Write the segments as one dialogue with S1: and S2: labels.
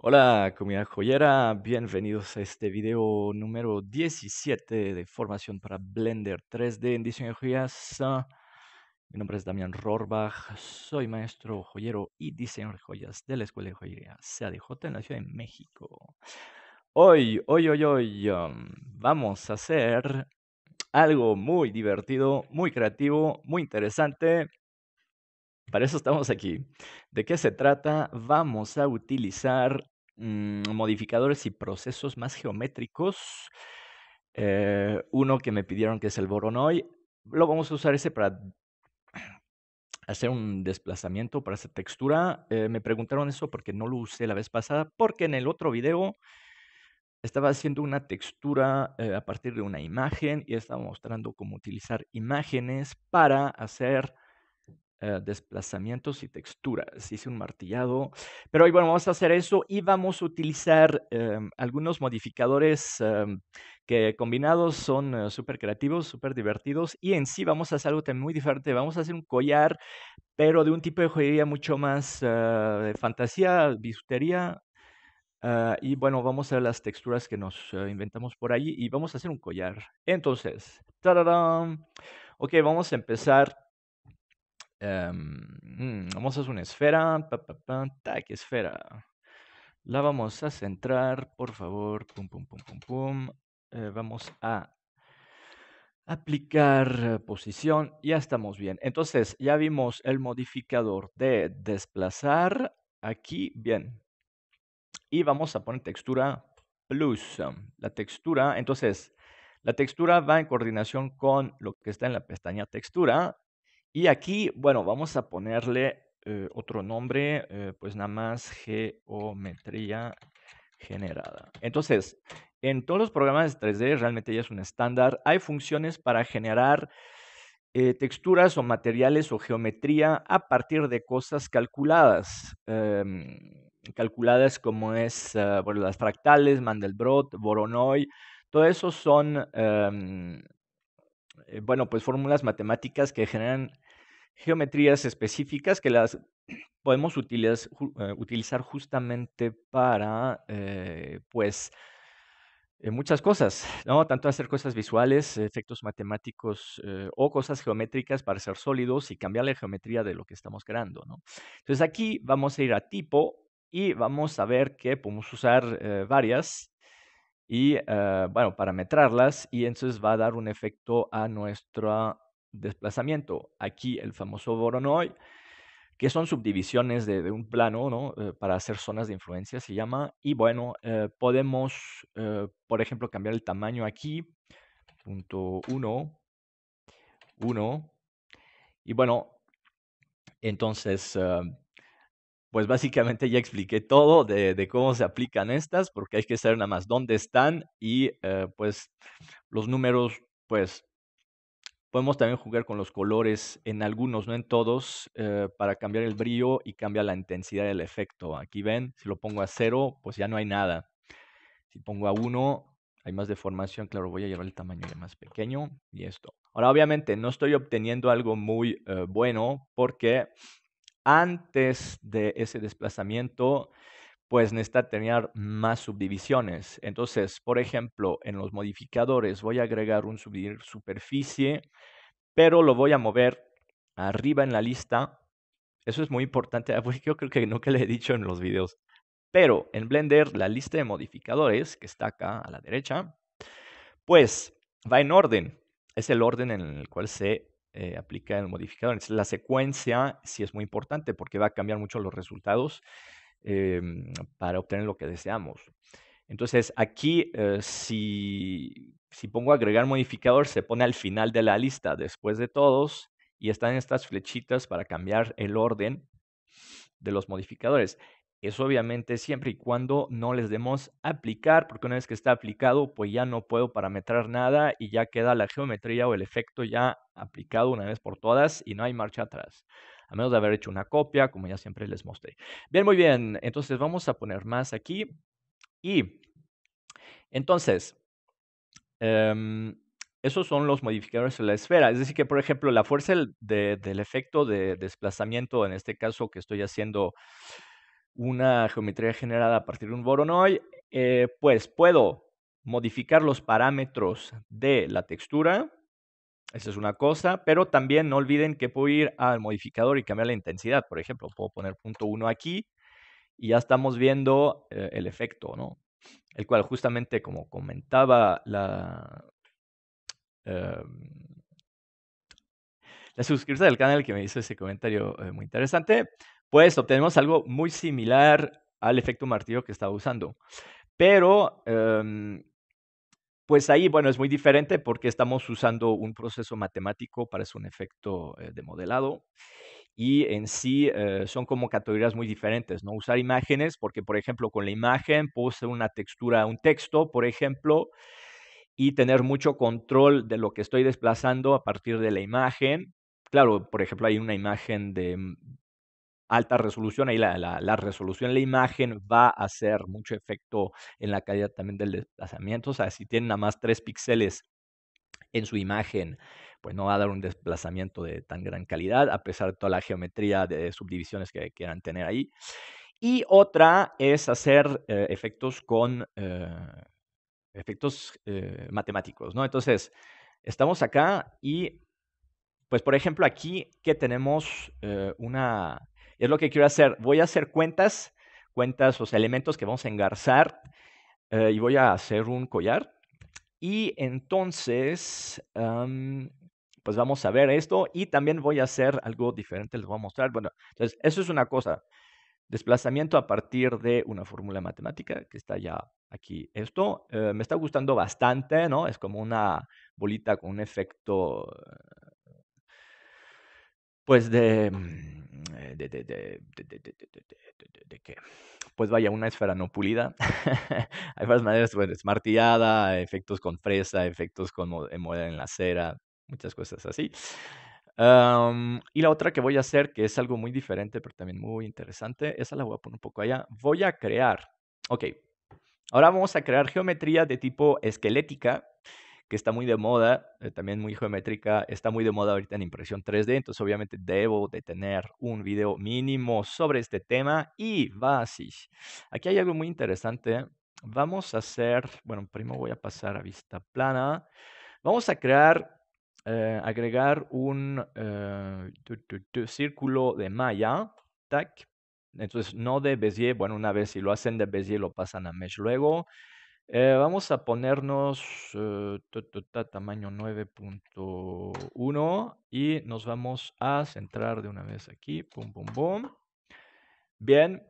S1: Hola comunidad joyera, bienvenidos a este video
S2: número 17 de formación para Blender 3D en diseño de joyas. Ah, mi nombre es Damián Rorbach, soy maestro joyero y diseñador de joyas de la Escuela de Joyería CADJ en la Ciudad de México. Hoy, hoy, hoy, hoy um, vamos a hacer algo muy divertido, muy creativo, muy interesante para eso estamos aquí. ¿De qué se trata? Vamos a utilizar mm, modificadores y procesos más geométricos. Eh, uno que me pidieron que es el Voronoi. Lo vamos a usar ese para hacer un desplazamiento para hacer textura. Eh, me preguntaron eso porque no lo usé la vez pasada, porque en el otro video estaba haciendo una textura eh, a partir de una imagen y estaba mostrando cómo utilizar imágenes para hacer eh, desplazamientos y texturas. Hice un martillado. Pero hoy, bueno, vamos a hacer eso y vamos a utilizar eh, algunos modificadores eh, que combinados son súper creativos, súper divertidos. Y en sí vamos a hacer algo también muy diferente. Vamos a hacer un collar, pero de un tipo de joyería mucho más de fantasía, bisutería. y bueno, vamos a ver las texturas que nos inventamos por ahí y vamos a hacer un collar. Entonces, ¡tararán! ok, vamos a empezar Em, mm, vamos a hacer una esfera. esfera. La vamos a centrar, por favor. Pum, pum, pum, pum, pum. Eh, vamos a aplicar posición. Ya estamos bien. Entonces, ya vimos el modificador de desplazar. Aquí, bien. Y vamos a poner textura plus. Um, la textura, entonces, la textura va en coordinación con lo que está en la pestaña textura y aquí, bueno, vamos a ponerle eh, otro nombre, eh, pues nada más geometría generada. Entonces, en todos los programas de 3D realmente ya es un estándar. Hay funciones para generar eh, texturas o materiales o geometría a partir de cosas calculadas. Em, calculadas como es bueno, las fractales, Mandelbrot, Voronoi, todo eso son, em, bueno, pues fórmulas matemáticas que generan geometrías específicas que las podemos eh, utilizar justamente para, eh, pues, eh, muchas cosas, ¿no? Tanto hacer cosas visuales, efectos matemáticos o cosas geométricas para ser sólidos y cambiar la geometría de lo que estamos creando, Entonces aquí vamos a ir a tipo y vamos a ver que podemos usar varias y, bueno, parametrarlas y entonces va a dar un efecto a nuestra desplazamiento. Aquí el famoso Voronoi, que son subdivisiones de, un plano ¿no? Eh, para hacer zonas de influencia, se llama. Y bueno, eh, podemos, eh, por ejemplo, cambiar el tamaño aquí, punto 1, 1. Y bueno, entonces, pues básicamente ya expliqué todo de, de, cómo se aplican estas, porque hay que saber nada más dónde están y pues los números, pues Podemos también jugar con los colores en algunos, no en todos, eh, para cambiar el brillo y cambiar la intensidad del efecto. Aquí ven, si lo pongo a cero, pues ya no hay nada. Si pongo a uno, hay más deformación. Claro, voy a llevar el tamaño más pequeño y esto. Ahora, obviamente, no estoy obteniendo algo muy eh, bueno porque antes de ese desplazamiento pues necesita tener más subdivisiones. Entonces, por ejemplo, en los modificadores voy a agregar un subir superficie, pero lo voy a mover arriba en la lista. Eso es muy importante. Ah, yo creo que nunca le he dicho en los videos. Pero en Blender, la lista de modificadores, que está acá a la derecha, pues va en orden. Es el orden en el cual se eh, aplica el modificador. la secuencia sí es muy importante porque va a cambiar mucho los resultados Em, para obtener lo que deseamos. Entonces, aquí, eh, si, si pongo agregar modificador, se pone al final de la lista, después de todos, y están estas flechitas para cambiar el orden de los modificadores. Eso obviamente siempre y cuando no les demos aplicar, porque una vez que está aplicado, pues ya no puedo parametrar nada y ya queda la geometría o el efecto ya aplicado una vez por todas y no hay marcha atrás a menos de haber hecho una copia, como ya siempre les mostré. Bien, muy bien. Entonces vamos a poner más aquí. Y entonces, em, esos son los modificadores de la esfera. Es decir, que por ejemplo, la fuerza del efecto de desplazamiento, en este caso que estoy haciendo una geometría generada a partir de un Voronoi, eh, pues puedo modificar los parámetros de la textura, eso es una cosa, pero también no olviden que puedo ir al modificador y cambiar la intensidad. Por ejemplo, puedo poner punto 1 aquí y ya estamos viendo eh, el efecto, ¿no? El cual justamente como comentaba la, eh, la suscripción del canal que me hizo ese comentario eh, muy interesante, pues obtenemos algo muy similar al efecto martillo que estaba usando. Pero em, pues ahí, bueno, es muy diferente porque estamos usando un proceso matemático para un efecto eh, de modelado y en sí eh, son como categorías muy diferentes, ¿no? Usar imágenes porque, por ejemplo, con la imagen puedo hacer una textura, un texto, por ejemplo, y tener mucho control de lo que estoy desplazando a partir de la imagen. Claro, por ejemplo, hay una imagen de mm, alta resolución, ahí la, resolución la resolución, la imagen va a hacer mucho efecto en la calidad también del desplazamiento. O sea, si tienen nada más tres píxeles en su imagen, pues no va a dar un desplazamiento de tan gran calidad, a pesar de toda la geometría de subdivisiones que quieran tener ahí. Y otra es hacer eh, efectos con eh, efectos eh, matemáticos, ¿no? Entonces, estamos acá y, pues, por ejemplo, aquí que tenemos una es lo que quiero hacer. Voy a hacer cuentas, cuentas, sea, elementos que vamos a engarzar eh, y voy a hacer un collar. Y entonces, pues vamos a ver esto y también voy a hacer algo diferente, les voy a mostrar. Bueno, entonces, eso es una cosa. Desplazamiento a partir de una fórmula matemática que está ya aquí. Esto eh, me está gustando bastante, ¿no? Es como una bolita con un efecto pues mm, eh, de, de, de, de que, pues vaya, una esfera no pulida. Hay varias maneras, pues, martillada, efectos con fresa, efectos con moda eh, en la cera, muchas cosas así. y la otra que voy a hacer, que es algo muy diferente, pero también muy interesante, esa la voy a poner un poco allá. Voy a crear, ok, ahora vamos a crear geometría de tipo esquelética que está muy de moda, eh, también muy geométrica, está muy de moda ahorita en impresión 3D, entonces obviamente debo de tener un video mínimo sobre este tema y va así. Aquí hay algo muy interesante. Vamos a hacer, bueno, primero voy a pasar a vista plana. Vamos a crear, eh, agregar un eh, círculo de malla. Tac. Entonces, no de Bezier. Bueno, una vez si lo hacen de Bezier, lo pasan a Mesh luego. Eh, vamos a ponernos eh, tamaño 9.1 y nos vamos a centrar de una vez aquí. Pum, pum, boom Bien.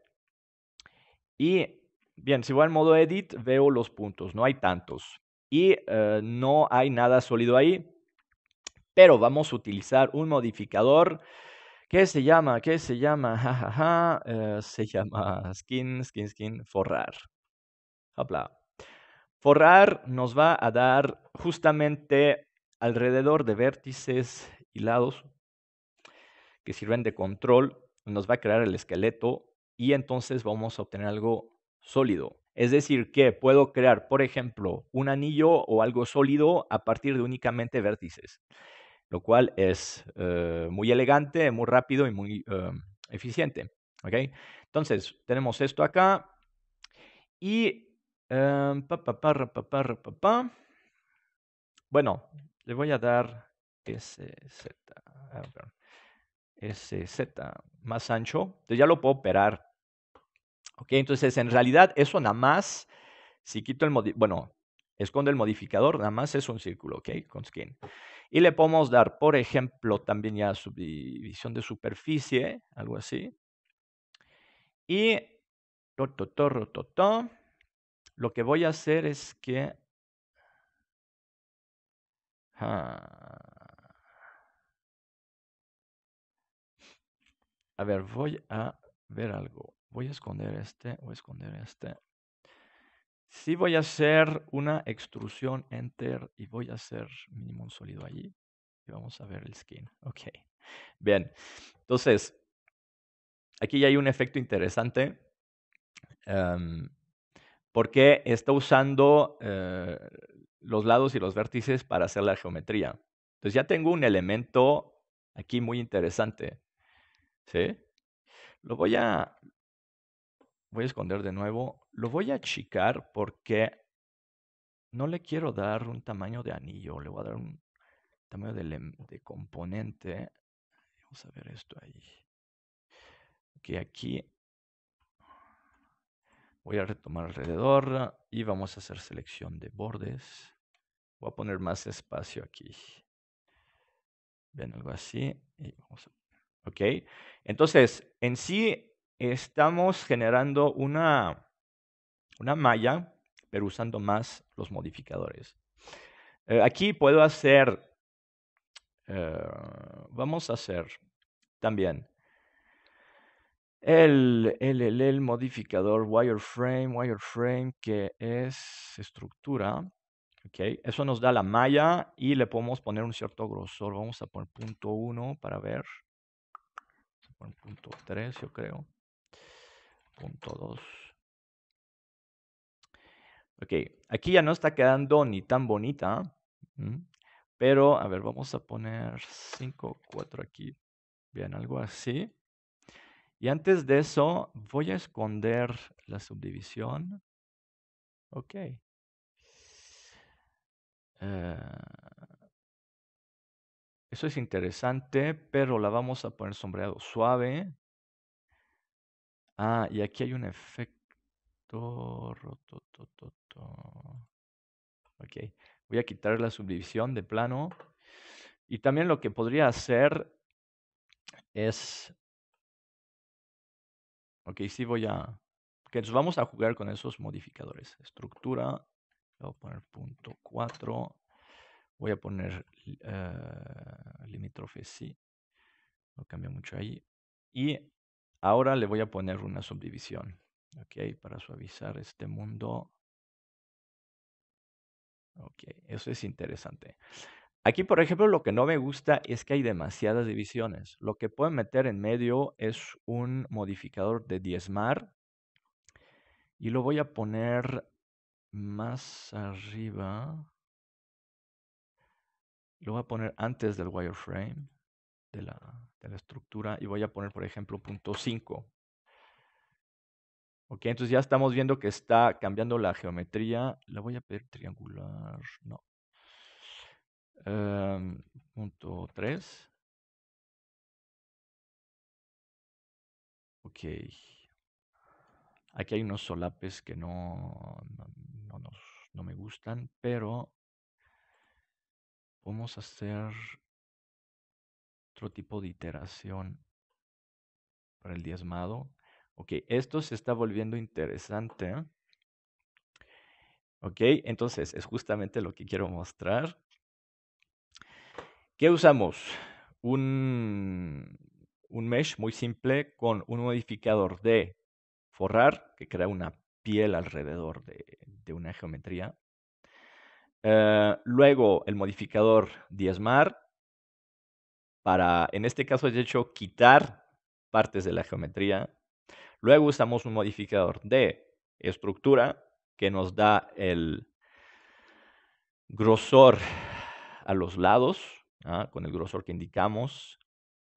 S2: Y bien, si voy al modo edit, veo los puntos. No hay tantos. Y eh, no hay nada sólido ahí. Pero vamos a utilizar un modificador. ¿Qué se llama? ¿Qué se llama? se llama skin, skin, skin, forrar. Hopla. Forrar nos va a dar justamente alrededor de vértices y lados que sirven de control, nos va a crear el esqueleto y entonces vamos a obtener algo sólido. Es decir, que puedo crear, por ejemplo, un anillo o algo sólido a partir de únicamente vértices, lo cual es eh, muy elegante, muy rápido y muy eh, eficiente. ¿okay? Entonces, tenemos esto acá y bueno, le voy a dar SZ, SZ más ancho. Entonces ya lo puedo operar. Ok, entonces en realidad eso nada más, si quito el bueno, esconde el modificador, nada más es un círculo, ok, con skin. Y le podemos dar, por ejemplo, también ya subdivisión de superficie, algo así. Y
S1: to, to, to, lo que voy a hacer es que... Ah. A ver, voy a ver algo. Voy a esconder
S2: este, o esconder este. Sí voy a hacer una extrusión enter y voy a hacer mínimo un sólido allí. Y vamos a ver el skin. Ok. Bien. Entonces, aquí ya hay un efecto interesante. Em, porque está usando eh, los lados y los vértices para hacer la geometría. Entonces ya tengo un elemento aquí muy interesante. ¿Sí? Lo voy a, voy a esconder de nuevo. Lo voy a achicar porque no le quiero dar un tamaño de anillo, le voy a dar un tamaño de, componente. Vamos a ver esto ahí. Que aquí Voy a retomar alrededor y vamos a hacer selección de bordes. Voy a poner más espacio aquí. Ven algo así. Ok. Entonces, en sí estamos generando una, una malla, pero usando más los modificadores. Eh, aquí puedo hacer, eh, vamos a hacer también el, el, modificador wireframe, wireframe que es estructura. Okay. Eso nos da la malla y le podemos poner un cierto grosor. Vamos a poner punto 1 para ver. punto 3, yo creo. Punto 2. Ok, aquí ya no está quedando ni tan bonita. Pero, a ver, vamos a poner 5, 4 aquí. Bien, algo así. Y antes de eso, voy a esconder
S1: la subdivisión. Ok. Eh, eso es interesante,
S2: pero la vamos a poner sombreado suave. Ah, y aquí hay un efecto. Ok. Voy a quitar la subdivisión de plano. Y también lo que podría hacer
S1: es Ok, sí voy a... Que vamos a jugar con esos modificadores. Estructura, voy a poner punto
S2: 4. Voy a poner limitrofe eh, limítrofe sí.
S1: No cambia mucho ahí. Y ahora le voy a poner una subdivisión. Ok, para suavizar este mundo.
S2: Ok, eso es interesante. Aquí, por ejemplo, lo que no me gusta es que hay demasiadas divisiones. Lo que pueden meter en medio es un modificador de diezmar y lo voy a poner más arriba. Lo voy a poner antes del wireframe de la, estructura y voy a poner, por ejemplo, punto 5. Ok, entonces ya estamos viendo que está cambiando la geometría. Le voy a pedir triangular.
S1: No, Em, punto 3. Ok. Aquí hay unos solapes que no, no, no me gustan, pero vamos a hacer otro tipo de iteración para el diezmado. Ok, esto se está
S2: volviendo interesante. Ok, entonces es justamente lo que quiero mostrar. ¿Qué usamos? Un, mesh muy simple con un modificador de forrar que crea una piel alrededor de, una geometría. Eh, luego el modificador diezmar para, en este caso, de hecho, quitar partes de la geometría. Luego usamos un modificador de estructura que nos da el grosor a los lados ¿ah? con el grosor que indicamos.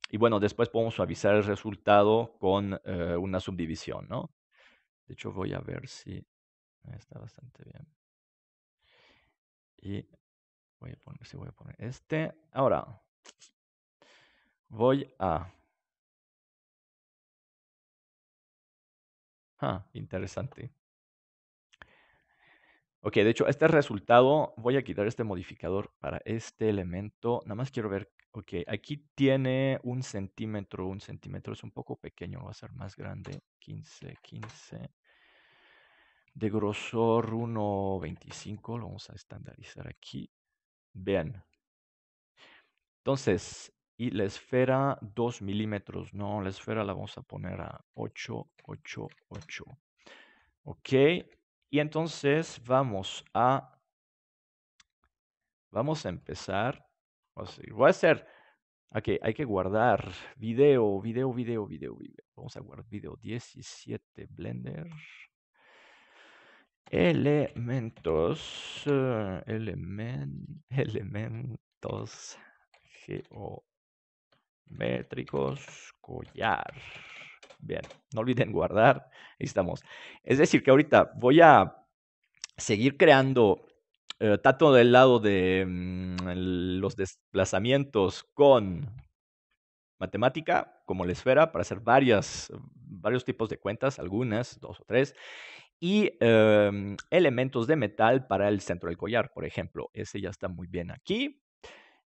S2: Y bueno, después podemos suavizar el resultado con eh, una subdivisión, ¿no?
S1: De hecho, voy a ver si está bastante bien. Y voy a poner, voy a poner este. Ahora, voy a... Ah, interesante. Ok, de hecho, este resultado,
S2: voy a quitar este modificador para este elemento. Nada más quiero ver, ok, aquí tiene un centímetro, un centímetro es un poco pequeño, va a ser más grande, 15, 15. De grosor 1.25, lo vamos a estandarizar aquí. Vean. Entonces, y la esfera 2 milímetros, no, la esfera la vamos a poner a 8, 8, 8. Ok, y entonces vamos a, vamos a empezar. Voy a hacer, ok, hay que guardar video, video, video, video, video. Vamos a guardar video 17 Blender. Elementos, eh, elementos geométricos, collar. Bien, no olviden guardar. Ahí estamos. Es decir, que ahorita voy a seguir creando eh, tanto del lado de mm, los desplazamientos con matemática como la esfera para hacer varias, varios tipos de cuentas, algunas, dos o tres, y em, elementos de metal para el centro del collar, por ejemplo. Ese ya está muy bien aquí.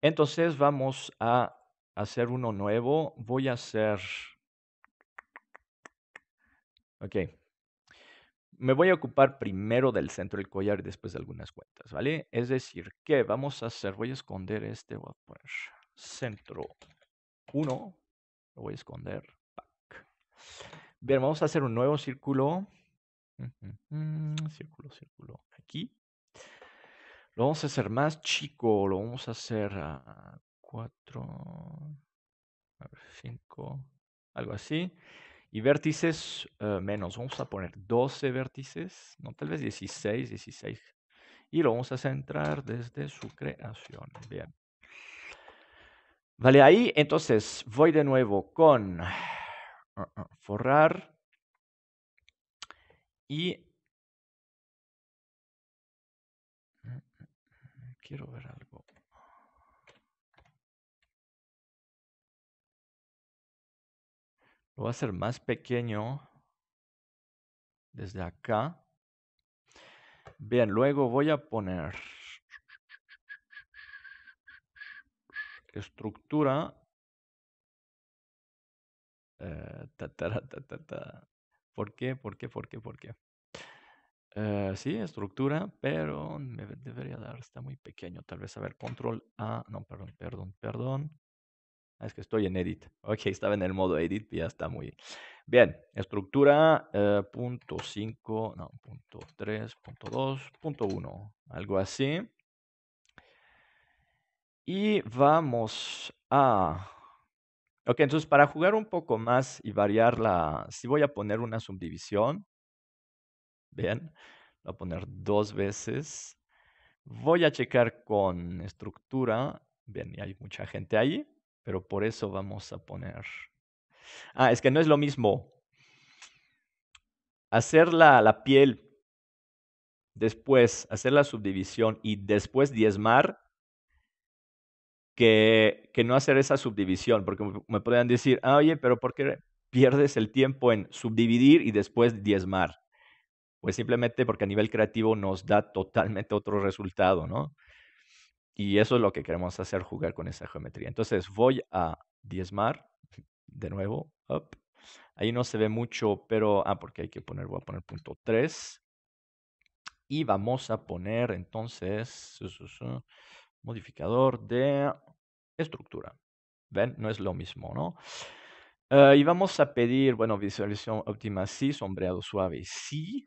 S2: Entonces vamos a hacer uno nuevo. Voy a hacer Ok. Me voy a ocupar primero del centro del collar y después de algunas cuentas, ¿vale? Es decir, ¿qué vamos a hacer, voy a esconder este, voy a poner centro 1, lo voy a esconder, Bien, vamos a hacer un nuevo círculo,
S1: mm, mm, mm,
S2: círculo, círculo, aquí. Lo vamos a hacer más chico, lo vamos a hacer a
S1: 4, 5,
S2: algo así. Y vértices eh, menos, vamos a poner 12 vértices, no tal vez 16, 16. Y lo vamos a centrar desde su creación. Bien. Vale, ahí entonces
S1: voy de nuevo con ah, ah, forrar y mm, mm, mm, quiero ver algo. Lo voy a hacer más pequeño desde acá. Bien, luego voy a poner estructura. Eh, ¿Por qué? ¿Por qué?
S2: ¿Por qué? ¿Por qué? Eh, sí, estructura, pero me debería dar, está muy pequeño. Tal vez, a ver, control A, no, perdón, perdón, perdón. Ah, es que estoy en edit. Ok, estaba en el modo edit, ya está muy bien. estructura eh, punto 5, no, punto 3, punto 2, punto 1, algo así. Y vamos a... Ok, entonces para jugar un poco más y variar la... Si sí voy a poner una subdivisión. Bien, voy a poner dos veces. Voy a checar con estructura. Bien, y hay mucha gente ahí. Pero por eso vamos a poner. Ah, es que no es lo mismo hacer la, la piel, después hacer la subdivisión y después diezmar, que, que no hacer esa subdivisión, porque me podrían decir, ah, oye, pero ¿por qué pierdes el tiempo en subdividir y después diezmar? Pues simplemente porque a nivel creativo nos da totalmente otro resultado, ¿no? Y eso es lo que queremos hacer, jugar con esa geometría. Entonces voy a diezmar, de nuevo, Ahí no se ve mucho, pero, ah, porque hay que poner, voy a poner punto 3. Y vamos a poner entonces modificador de estructura. ¿Ven? No es lo mismo, ¿no? Ah, y vamos a pedir, bueno, visualización óptima sí, sombreado suave sí,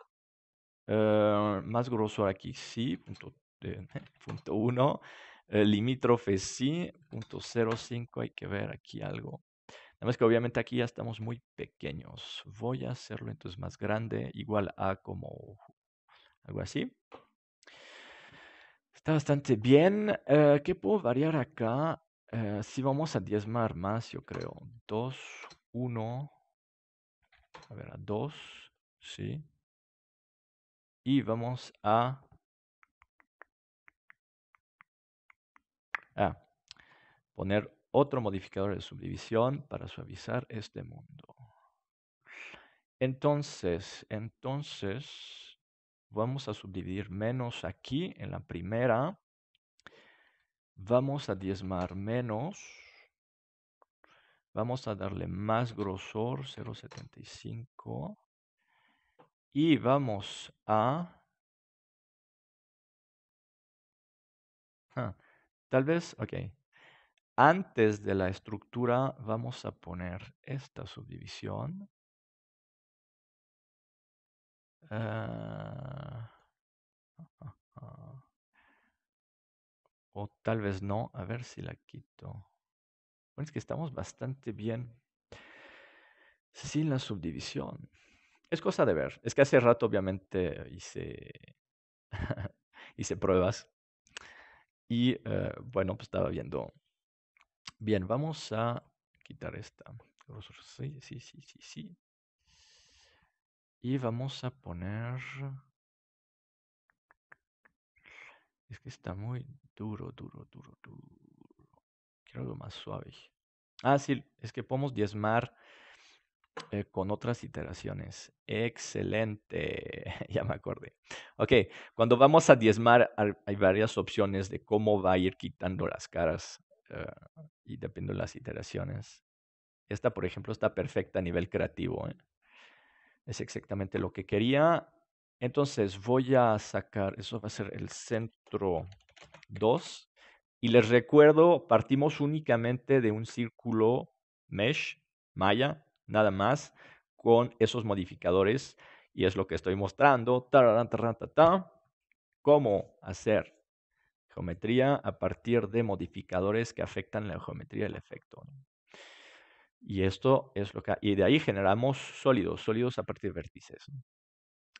S2: ah, más grosor aquí sí, punto este, punto 1, eh, limítrofe sí, punto 0.5, hay que ver aquí algo. Nada más que obviamente aquí ya estamos muy pequeños. Voy a hacerlo entonces más grande, igual a como algo así. Está bastante bien. Eh, ¿Qué puedo variar acá? Eh, si vamos a diezmar más, yo
S1: creo. 2, 1. A ver, a 2. Sí. Y vamos a a poner otro modificador de
S2: subdivisión para suavizar este mundo. Entonces, entonces, vamos a subdividir menos aquí en la primera. Vamos a diezmar menos.
S1: Vamos a darle más grosor, 0.75. Y vamos a... Ah, Tal vez, ok, antes de la estructura vamos a poner esta subdivisión. Ah, o tal vez no, a ver si la quito. Bueno, es que estamos
S2: bastante bien sin la subdivisión. Es cosa de ver. Es que hace rato obviamente hice pruebas y eh, bueno, pues estaba viendo. Bien, vamos a quitar esta. Sí, sí, sí, sí, sí. Y vamos
S1: a poner... Es que está muy duro, duro, duro, duro. Quiero algo más suave. Ah, sí,
S2: es que podemos diezmar eh, con otras iteraciones. Excelente, ya me acordé. Ok, cuando vamos a diezmar hay varias opciones de cómo va a ir quitando las caras eh, y depende de las iteraciones. Esta, por ejemplo, está perfecta a nivel creativo. ¿eh? Es exactamente lo que quería. Entonces voy a sacar, eso va a ser el centro 2. Y les recuerdo, partimos únicamente de un círculo mesh, maya, nada más con esos modificadores y es lo que estoy mostrando. cómo hacer geometría a partir de modificadores que afectan la geometría del efecto. Y esto es lo que... Y de ahí generamos sólidos, sólidos a partir de vértices,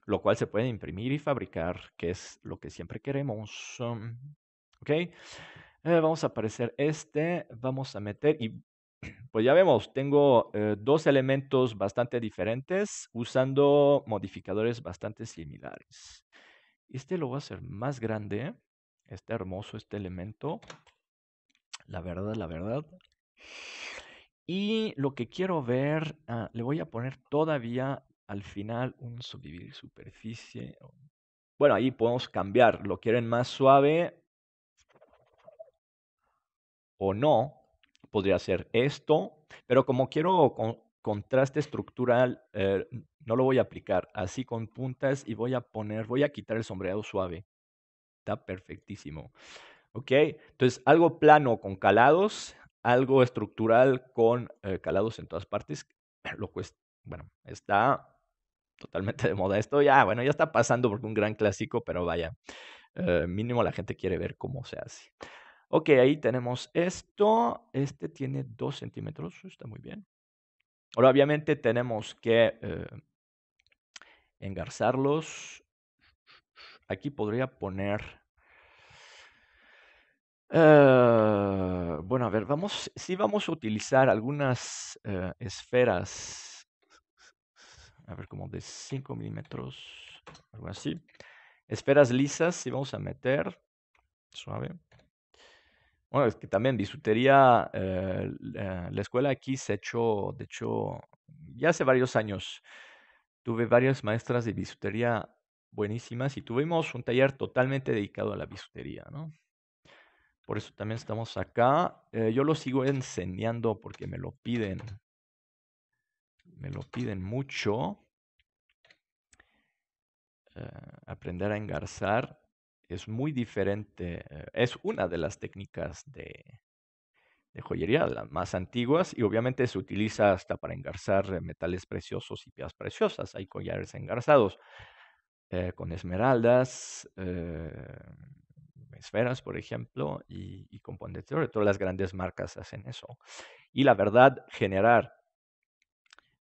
S2: lo cual se puede imprimir y fabricar, que es lo que siempre queremos. Um, ¿Ok? Eh, vamos a aparecer este, vamos a meter y pues ya vemos, tengo eh, dos elementos bastante diferentes usando modificadores bastante similares. Este lo voy a hacer más grande. Está hermoso este elemento. La verdad, la verdad. Y lo que quiero ver, ah, le voy a poner todavía al final un subdividir superficie. Bueno, ahí podemos cambiar. Lo quieren más suave o no podría ser esto, pero como quiero contraste estructural, eh, no lo voy a aplicar así con puntas y voy a poner, voy a quitar el sombreado suave. Está perfectísimo. Ok, entonces algo plano con calados, algo estructural con eh, calados en todas partes, lo cuesta, bueno, está totalmente de moda esto. Ya, bueno, ya está pasando porque un gran clásico, pero vaya, eh, mínimo la gente quiere ver cómo se hace. Ok, ahí tenemos esto. Este tiene 2 centímetros, está muy bien. Ahora, obviamente tenemos que eh, engarzarlos. Aquí podría poner... Eh, bueno, a ver, vamos, Si vamos a utilizar algunas eh, esferas, a ver, como de 5 milímetros, algo así. Esferas lisas, si vamos a meter, suave. Bueno, es que también bisutería, eh, la escuela aquí se echó, de hecho, ya hace varios años tuve varias maestras de bisutería buenísimas y tuvimos un taller totalmente dedicado a la bisutería, ¿no? Por eso también estamos acá. Eh, yo lo sigo enseñando porque me lo piden. Me lo piden mucho. Eh, aprender a engarzar es muy diferente, eh, es una de las técnicas de, joyería, las más antiguas, y obviamente se utiliza hasta para engarzar eh, metales preciosos y piezas preciosas. Hay collares engarzados eh, con esmeraldas, esferas, por ejemplo, y, con componentes Todas las grandes marcas hacen eso. Y la verdad, generar,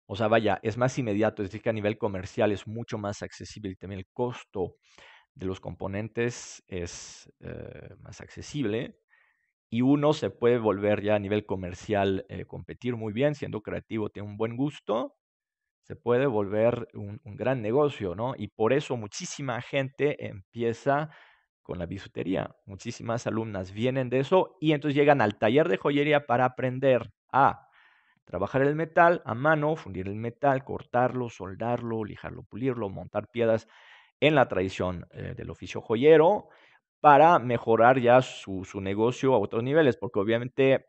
S2: o sea, vaya, es más inmediato, es decir, que a nivel comercial es mucho más accesible y también el costo de los componentes es eh, más accesible y uno se puede volver ya a nivel comercial, eh, competir muy bien, siendo creativo, tiene un buen gusto, se puede volver un, un, gran negocio, ¿no? Y por eso muchísima gente empieza con la bisutería, muchísimas alumnas vienen de eso y entonces llegan al taller de joyería para aprender a trabajar el metal a mano, fundir el metal, cortarlo, soldarlo, lijarlo, pulirlo, montar piedras en la tradición eh, del oficio joyero para mejorar ya su, su, negocio a otros niveles, porque obviamente,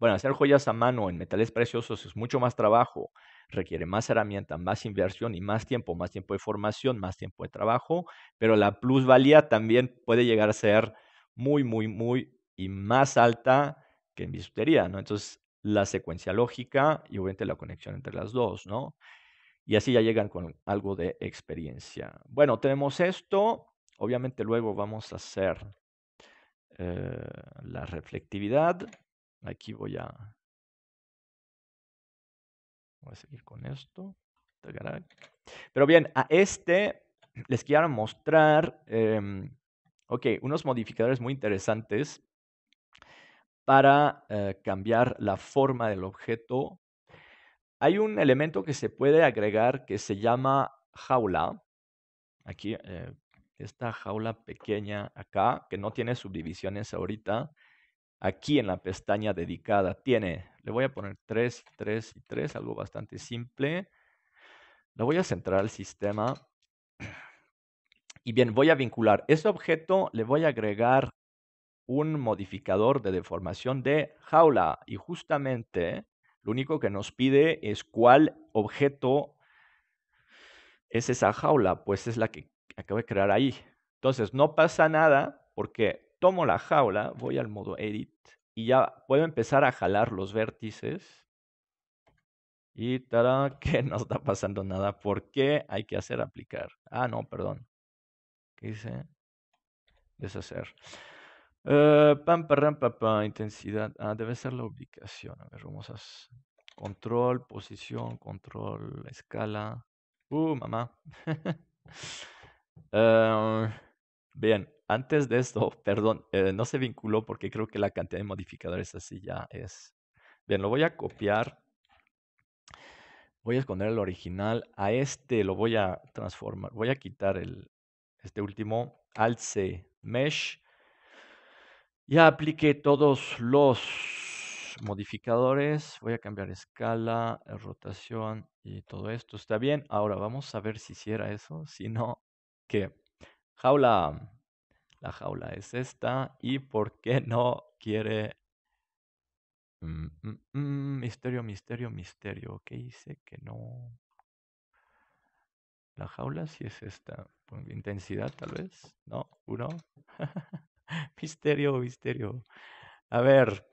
S2: bueno, hacer joyas a mano en metales preciosos es mucho más trabajo, requiere más herramienta, más inversión y más tiempo, más tiempo de formación, más tiempo de trabajo, pero la plusvalía también puede llegar a ser muy, muy, muy y más alta que en bisutería, ¿no? Entonces, la secuencia lógica y obviamente la conexión entre las dos, ¿no? y así ya llegan con algo de experiencia. Bueno, tenemos esto. Obviamente luego vamos a hacer
S1: eh, la reflectividad. Aquí voy a, voy a seguir con esto. Pero bien, a
S2: este les quiero mostrar, em, ok, unos modificadores muy interesantes para eh, cambiar la forma del objeto hay un elemento que se puede agregar que se llama jaula. Aquí, eh, esta jaula pequeña acá, que no tiene subdivisiones ahorita. Aquí en la pestaña dedicada tiene, le voy a poner 3, 3 y 3, algo bastante simple. Lo voy a centrar al sistema. Y bien, voy a vincular ese objeto, le voy a agregar un modificador de deformación de jaula. Y justamente lo único que nos pide es cuál objeto es esa jaula, pues es la que acabo de crear ahí. Entonces, no pasa nada porque tomo la jaula, voy al modo Edit y ya puedo empezar a jalar los vértices. Y tará, que no está pasando nada. ¿Por qué hay que hacer aplicar? Ah, no, perdón. ¿Qué hice? Deshacer. Eh, pam, pam, papá, intensidad. Ah, debe ser la ubicación. A ver, vamos a control, posición, control, escala. Uh, mamá. Em, bien, antes de esto, perdón, eh, no se vinculó porque creo que la cantidad de modificadores así ya es. Bien, lo voy a copiar. Voy a esconder el original. A este lo voy a transformar. Voy a quitar el, este último. Alce, Mesh. Ya apliqué todos los modificadores. Voy a cambiar escala, eh, rotación y todo esto. Está bien. Ahora vamos a ver si hiciera eso. Si no, que jaula. La jaula es esta. ¿Y por qué no quiere mm, mm, mm, misterio, misterio, misterio. ¿Qué hice? Que no. La jaula sí es esta. Intensidad, tal vez. No, uno. misterio, misterio. A ver.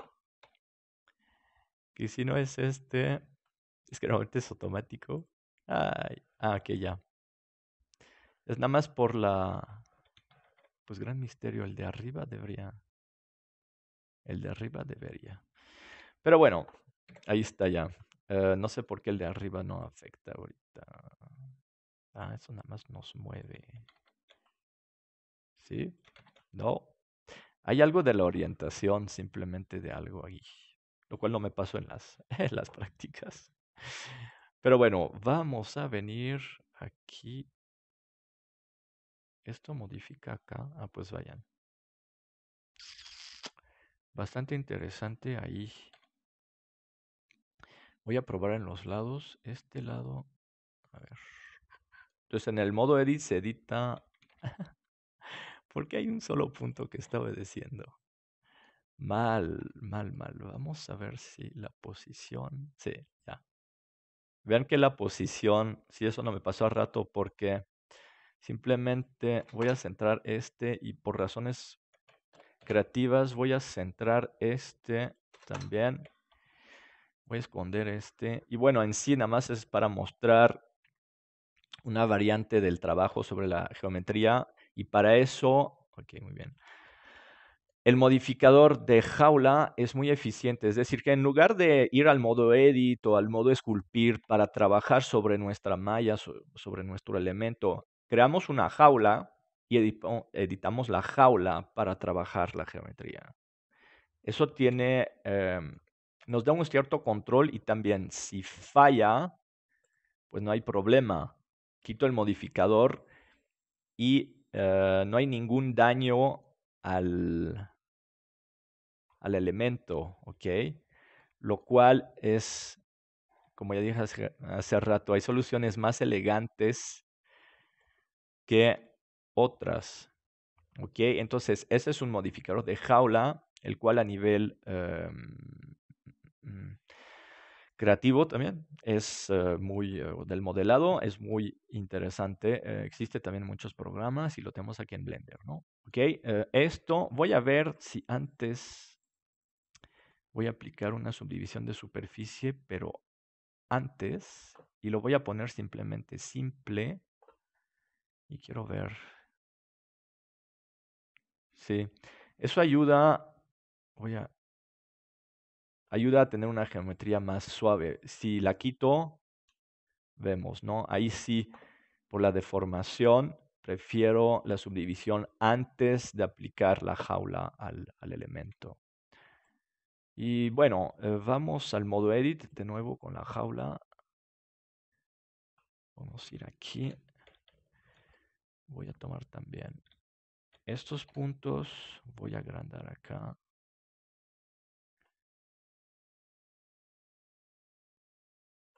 S2: Que si no es este. Es que realmente es automático. Ay, ah, que ya. Es nada más por la. Pues gran misterio. El de arriba debería. El de arriba debería. Pero bueno, ahí está ya. Eh, no sé por qué el de arriba no afecta ahorita. Ah, eso nada más nos mueve. ¿Sí? No. Hay algo de la orientación, simplemente de algo ahí, lo cual no me pasó en las, las
S1: prácticas. Pero bueno, vamos a venir aquí. Esto modifica acá. Ah, pues vayan. Bastante interesante ahí.
S2: Voy a probar en los lados. Este lado. A ver. Entonces en el modo edit se edita porque hay un solo punto que está obedeciendo. Mal, mal, mal. Vamos a ver si la posición. Sí, ya. Vean que la posición, si sí, eso no me pasó al rato, porque simplemente voy a centrar este y por razones creativas voy a centrar este también. Voy a esconder este. Y bueno, en sí nada más es para mostrar una variante del trabajo sobre la geometría y para eso, ok, muy bien. El modificador de jaula es muy eficiente, es decir, que en lugar de ir al modo edit o al modo esculpir para trabajar sobre nuestra malla, sobre nuestro elemento, creamos una jaula y editamos la jaula para trabajar la geometría. Eso tiene, em, nos da un cierto control y también si falla, pues no hay problema. Quito el modificador y eh, no hay ningún daño al, al elemento, ¿ok? Lo cual es, como ya dije hace, rato, hay soluciones más elegantes que otras, ¿ok? Entonces, ese es un modificador de jaula, el cual a nivel em, creativo también, es eh, muy eh, del modelado, es muy interesante. Eh, existe también muchos programas y lo tenemos aquí en Blender, ¿no? Ok, esto voy a ver si antes voy a aplicar una subdivisión de superficie, pero antes, y lo voy a poner simplemente simple, y quiero ver. Sí, eso ayuda, voy a ayuda a tener una geometría más suave. Si la quito, vemos, ¿no? Ahí sí, por la deformación, prefiero la subdivisión antes de aplicar la jaula al, elemento. Y bueno, eh, vamos al modo edit de
S1: nuevo con la jaula. Vamos a ir aquí. Voy a tomar también estos puntos. Voy a agrandar acá.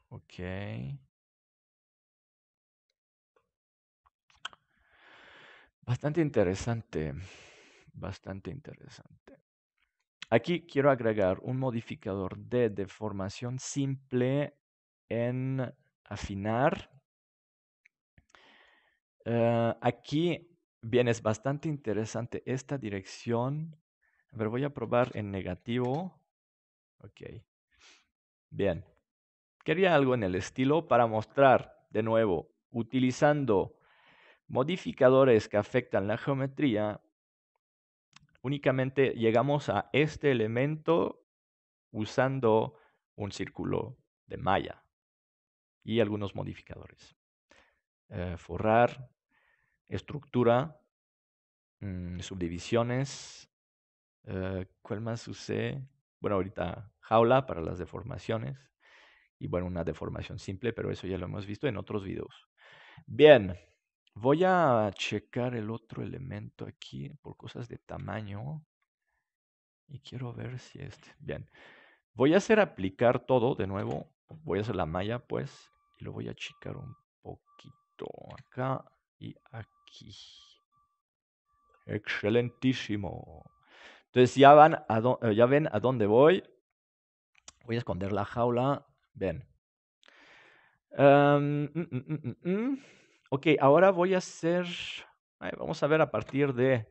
S1: Ok. Bastante interesante. Bastante
S2: interesante. Aquí quiero agregar un modificador de deformación simple en afinar. Eh, aquí, bien, es bastante interesante esta dirección. A ver, voy a probar en negativo. Ok. Bien. Quería algo en el estilo para mostrar, de nuevo, utilizando modificadores que afectan la geometría, únicamente llegamos a este elemento usando un círculo de malla y algunos modificadores.
S1: Eh, forrar,
S2: estructura, mm, subdivisiones. Eh, ¿Cuál más usé? Bueno, ahorita jaula para las deformaciones y bueno, una deformación simple, pero eso ya lo hemos visto en otros videos. Bien, voy a checar el otro elemento aquí por cosas de tamaño y quiero ver si este, bien, voy a hacer aplicar todo de nuevo, voy a hacer la malla pues y lo voy a achicar un poquito acá y aquí. Excelentísimo. Entonces ya, van a eh, ya ven a dónde voy. Voy a esconder la jaula Bien. Mm, mm, mm, ok, ahora voy a hacer, vamos a ver a partir de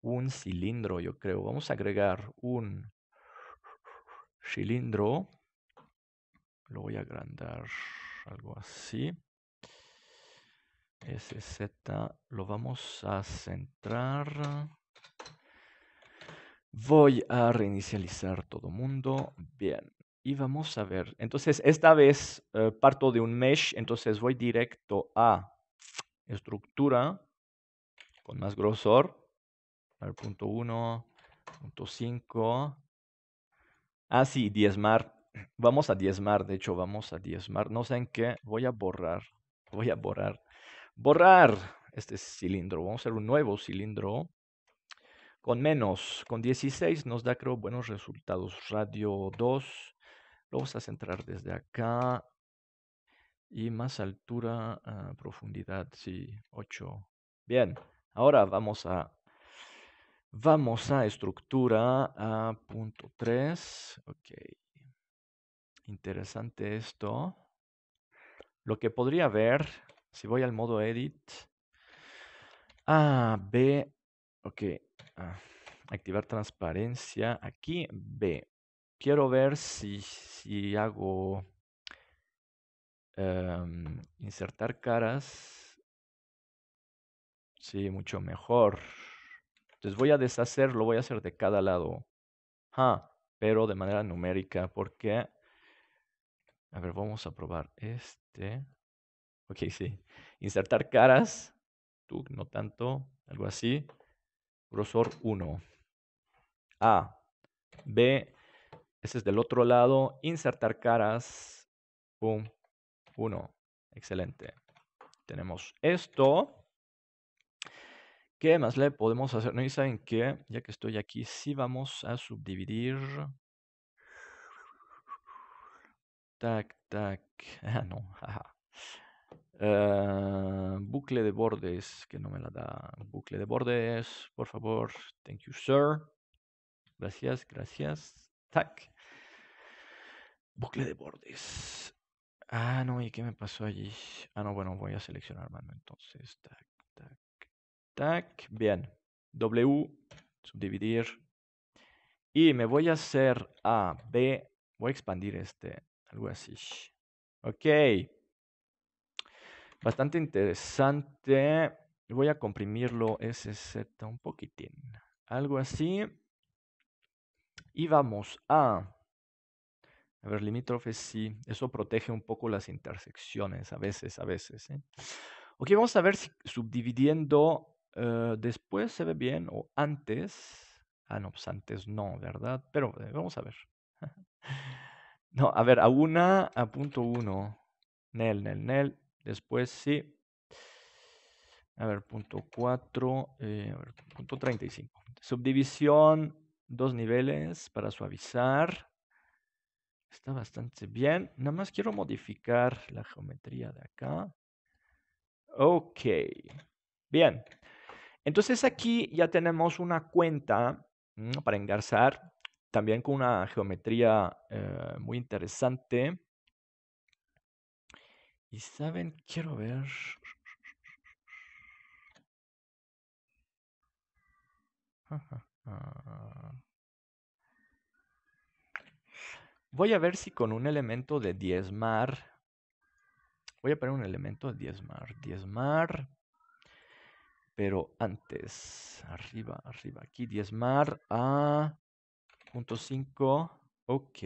S2: un cilindro, yo creo. Vamos a agregar un cilindro. Lo voy a agrandar algo así. SZ lo vamos a centrar. Voy a reinicializar todo mundo. Bien. Y vamos a ver. Entonces, esta vez eh, parto de un mesh, entonces voy directo a estructura con más grosor. Al punto 1, punto 5. Ah, sí, diezmar. Vamos a diezmar, de hecho, vamos a diezmar. No sé en qué. Voy a borrar. Voy a borrar. Borrar este cilindro. Vamos a hacer un nuevo cilindro con menos, con 16 nos da creo buenos resultados. Radio 2, lo vamos a centrar desde acá y más altura, profundidad, sí, 8. Bien, ahora vamos a, vamos a estructura a punto 3. Ok, interesante esto. Lo que podría ver, si voy al modo edit, A, B, ok, ah, activar transparencia, aquí B, quiero ver si, si hago em, insertar caras. Sí, mucho mejor. Entonces voy a deshacer, lo voy a hacer de cada lado. pero de manera numérica, porque... A ver, vamos a probar este. Ok, sí. Insertar caras. Tú, no tanto. Algo así. Grosor 1. A. B. Ese es del otro lado. Insertar caras. Pum. Uno. Excelente. Tenemos esto. ¿Qué más le podemos hacer? No, y saben qué, ya que estoy aquí, sí vamos a subdividir. Tac, tac. Ah, no. Eh, bucle de bordes, que no me la da. Bucle de bordes, por favor. Thank you, sir. Gracias, gracias. Tac. Bucle de bordes. Ah, no, ¿y qué me pasó allí? Ah, no, bueno, voy a seleccionar mano entonces. Tac, tac, tac. Bien. W, subdividir. Y me voy a hacer A, B. Voy a expandir este, algo así. Ok. Bastante interesante. Voy a comprimirlo SZ un poquitín. Algo así. Y vamos a a ver, limítrofes sí, eso protege un poco las intersecciones a veces, a veces. ¿eh? Ok, vamos a ver si subdividiendo eh, después se ve bien o antes. Ah, no, pues antes no, ¿verdad? Pero eh, vamos a ver. no, a ver, a una, a punto uno. Nel, nel, nel. Después sí. A ver, punto cuatro eh, a ver, punto 35. Subdivisión, dos niveles para suavizar. Está bastante bien. Nada más quiero modificar la geometría de acá. Ok. Bien. Entonces aquí ya tenemos una cuenta mm, para engarzar, también con una geometría eh, muy interesante.
S1: Y saben, quiero ver... Ah.
S2: Voy a ver si con un elemento de diezmar. Voy a poner un elemento de diezmar. Diezmar. Pero antes, arriba, arriba, aquí, diezmar a punto 5. Ok.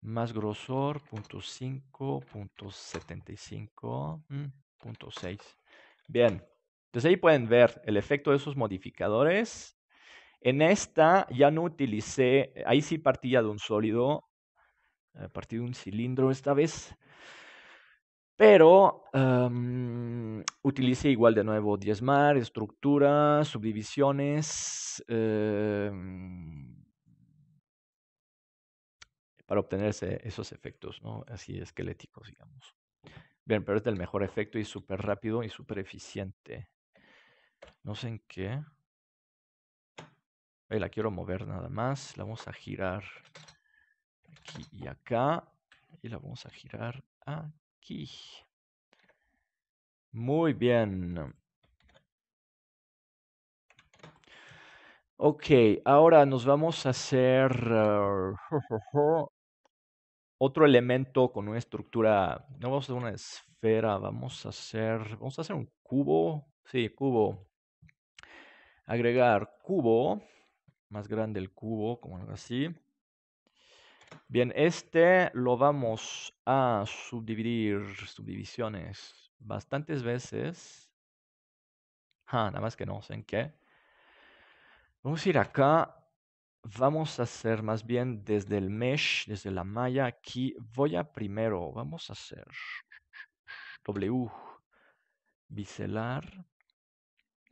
S2: Más grosor, punto 5, punto mm, Bien. Entonces ahí pueden ver el efecto de esos modificadores en esta ya no utilicé, eh, ahí sí partía de un sólido, eh, partí de un cilindro esta vez, pero em, utilicé igual de nuevo diezmar, estructuras, subdivisiones, em, para obtenerse esos efectos, ¿no? Así esqueléticos, digamos. Bien, pero este es el mejor efecto y súper rápido y súper eficiente. No sé en qué la quiero mover nada más. La vamos a girar aquí y acá.
S1: Y la vamos a girar aquí. Muy bien. Ok,
S2: ahora nos vamos a hacer ah, otro elemento con una estructura. No vamos a hacer una esfera, vamos a hacer. Vamos a hacer un cubo. Sí, cubo. Agregar cubo más grande el cubo, como algo así. Bien, este lo vamos a subdividir, subdivisiones, bastantes veces. Ah, nada más que no sé en qué. Vamos a ir acá. Vamos a hacer más bien desde el mesh, desde la malla. Aquí voy a primero, vamos a hacer W biselar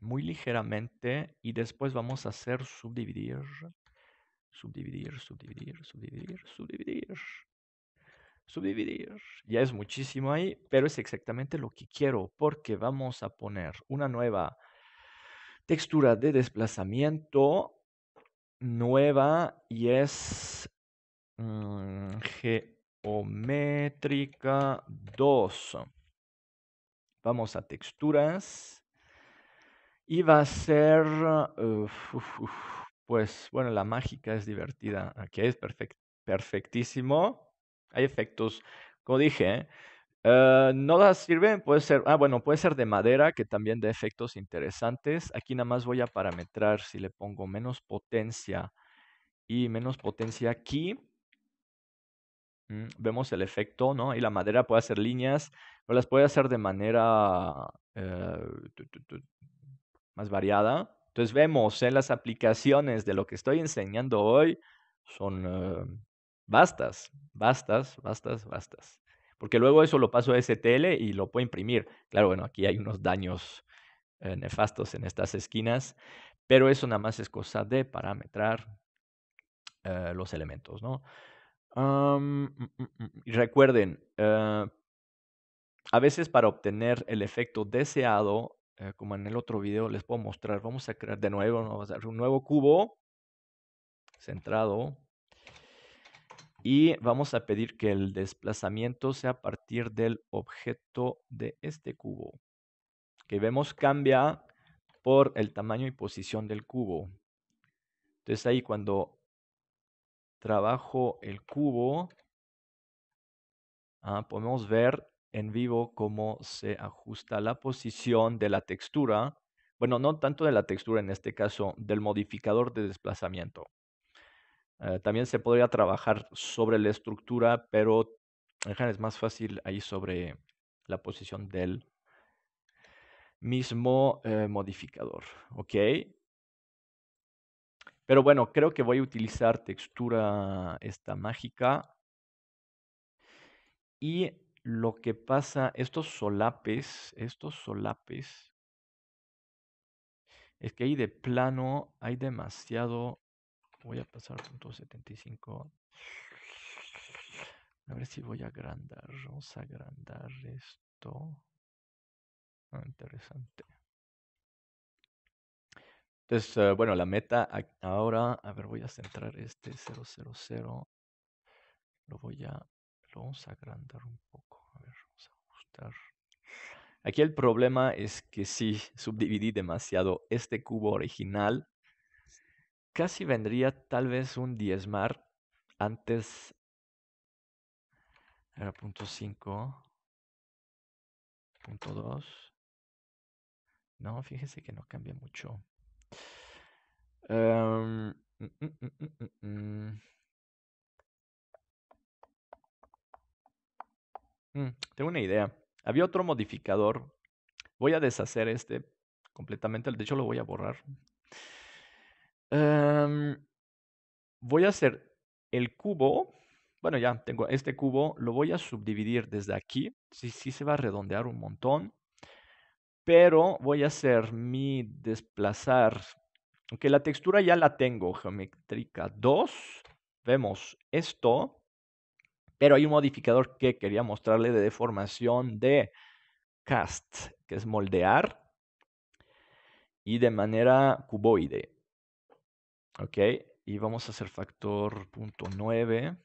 S2: muy ligeramente y después vamos a hacer subdividir, subdividir, subdividir, subdividir, subdividir, subdividir. Ya es muchísimo ahí, pero es exactamente lo que quiero porque vamos a poner una nueva textura de desplazamiento nueva y es mm, geométrica 2. Vamos a texturas va a ser, pues bueno, la mágica es divertida. Aquí es perfect, perfectísimo. Hay efectos, como dije, eh, no las sirven, puede ser, ah bueno, puede ser de madera, que también da efectos interesantes. Aquí nada más voy a parametrar si le pongo menos potencia y menos potencia aquí. Mm, vemos el efecto, ¿no? Y la madera puede hacer líneas, o las puede hacer de manera... Eh, más variada. Entonces vemos en las aplicaciones de lo que estoy enseñando hoy son bastas, eh, bastas, bastas, bastas. Porque luego eso lo paso a STL y lo puedo imprimir. Claro, bueno, aquí hay unos daños eh, nefastos en estas esquinas, pero eso nada más es cosa de parametrar eh, los elementos, ¿no? Mm, mm, mm, y recuerden, a veces para obtener el efecto deseado eh, como en el otro video les puedo mostrar, vamos a crear de nuevo, vamos a un nuevo cubo centrado y vamos a pedir que el desplazamiento sea a partir del objeto de este cubo, que vemos cambia por el tamaño y posición del cubo. Entonces ahí cuando trabajo el cubo, ah, podemos ver en vivo cómo se ajusta la posición de la textura, bueno, no tanto de la textura en este caso, del modificador de desplazamiento. Eh, también se podría trabajar sobre la estructura, pero es más fácil ahí sobre la posición del mismo eh, modificador, ¿ok? Pero bueno, creo que voy a utilizar textura esta mágica y lo que pasa, estos solapes, estos solapes, es que ahí de plano hay demasiado. Voy a pasar punto 75. A ver
S1: si voy a agrandar. Vamos a agrandar esto. Ah, interesante.
S2: Entonces, eh, bueno, la meta ahora, a ver, voy a centrar este 000. Lo voy a, lo vamos a agrandar un Aquí el problema es que si subdividí demasiado este cubo original, casi vendría tal vez un diezmar antes.
S1: Era punto 2. No, fíjese que no cambia mucho. Em, mm, mm, mm,
S2: tengo una idea. Había otro modificador. Voy a deshacer este completamente. De hecho, lo voy a borrar. Em, voy a hacer el cubo. Bueno, ya tengo este cubo. Lo voy a subdividir desde aquí. Sí, sí se va a redondear un montón. Pero voy a hacer mi desplazar. Aunque la textura ya la tengo. Geométrica 2. Vemos esto. Pero hay un modificador que quería mostrarle de deformación de cast, que es moldear y de manera cuboide. ¿Ok? Y vamos a hacer factor punto 9.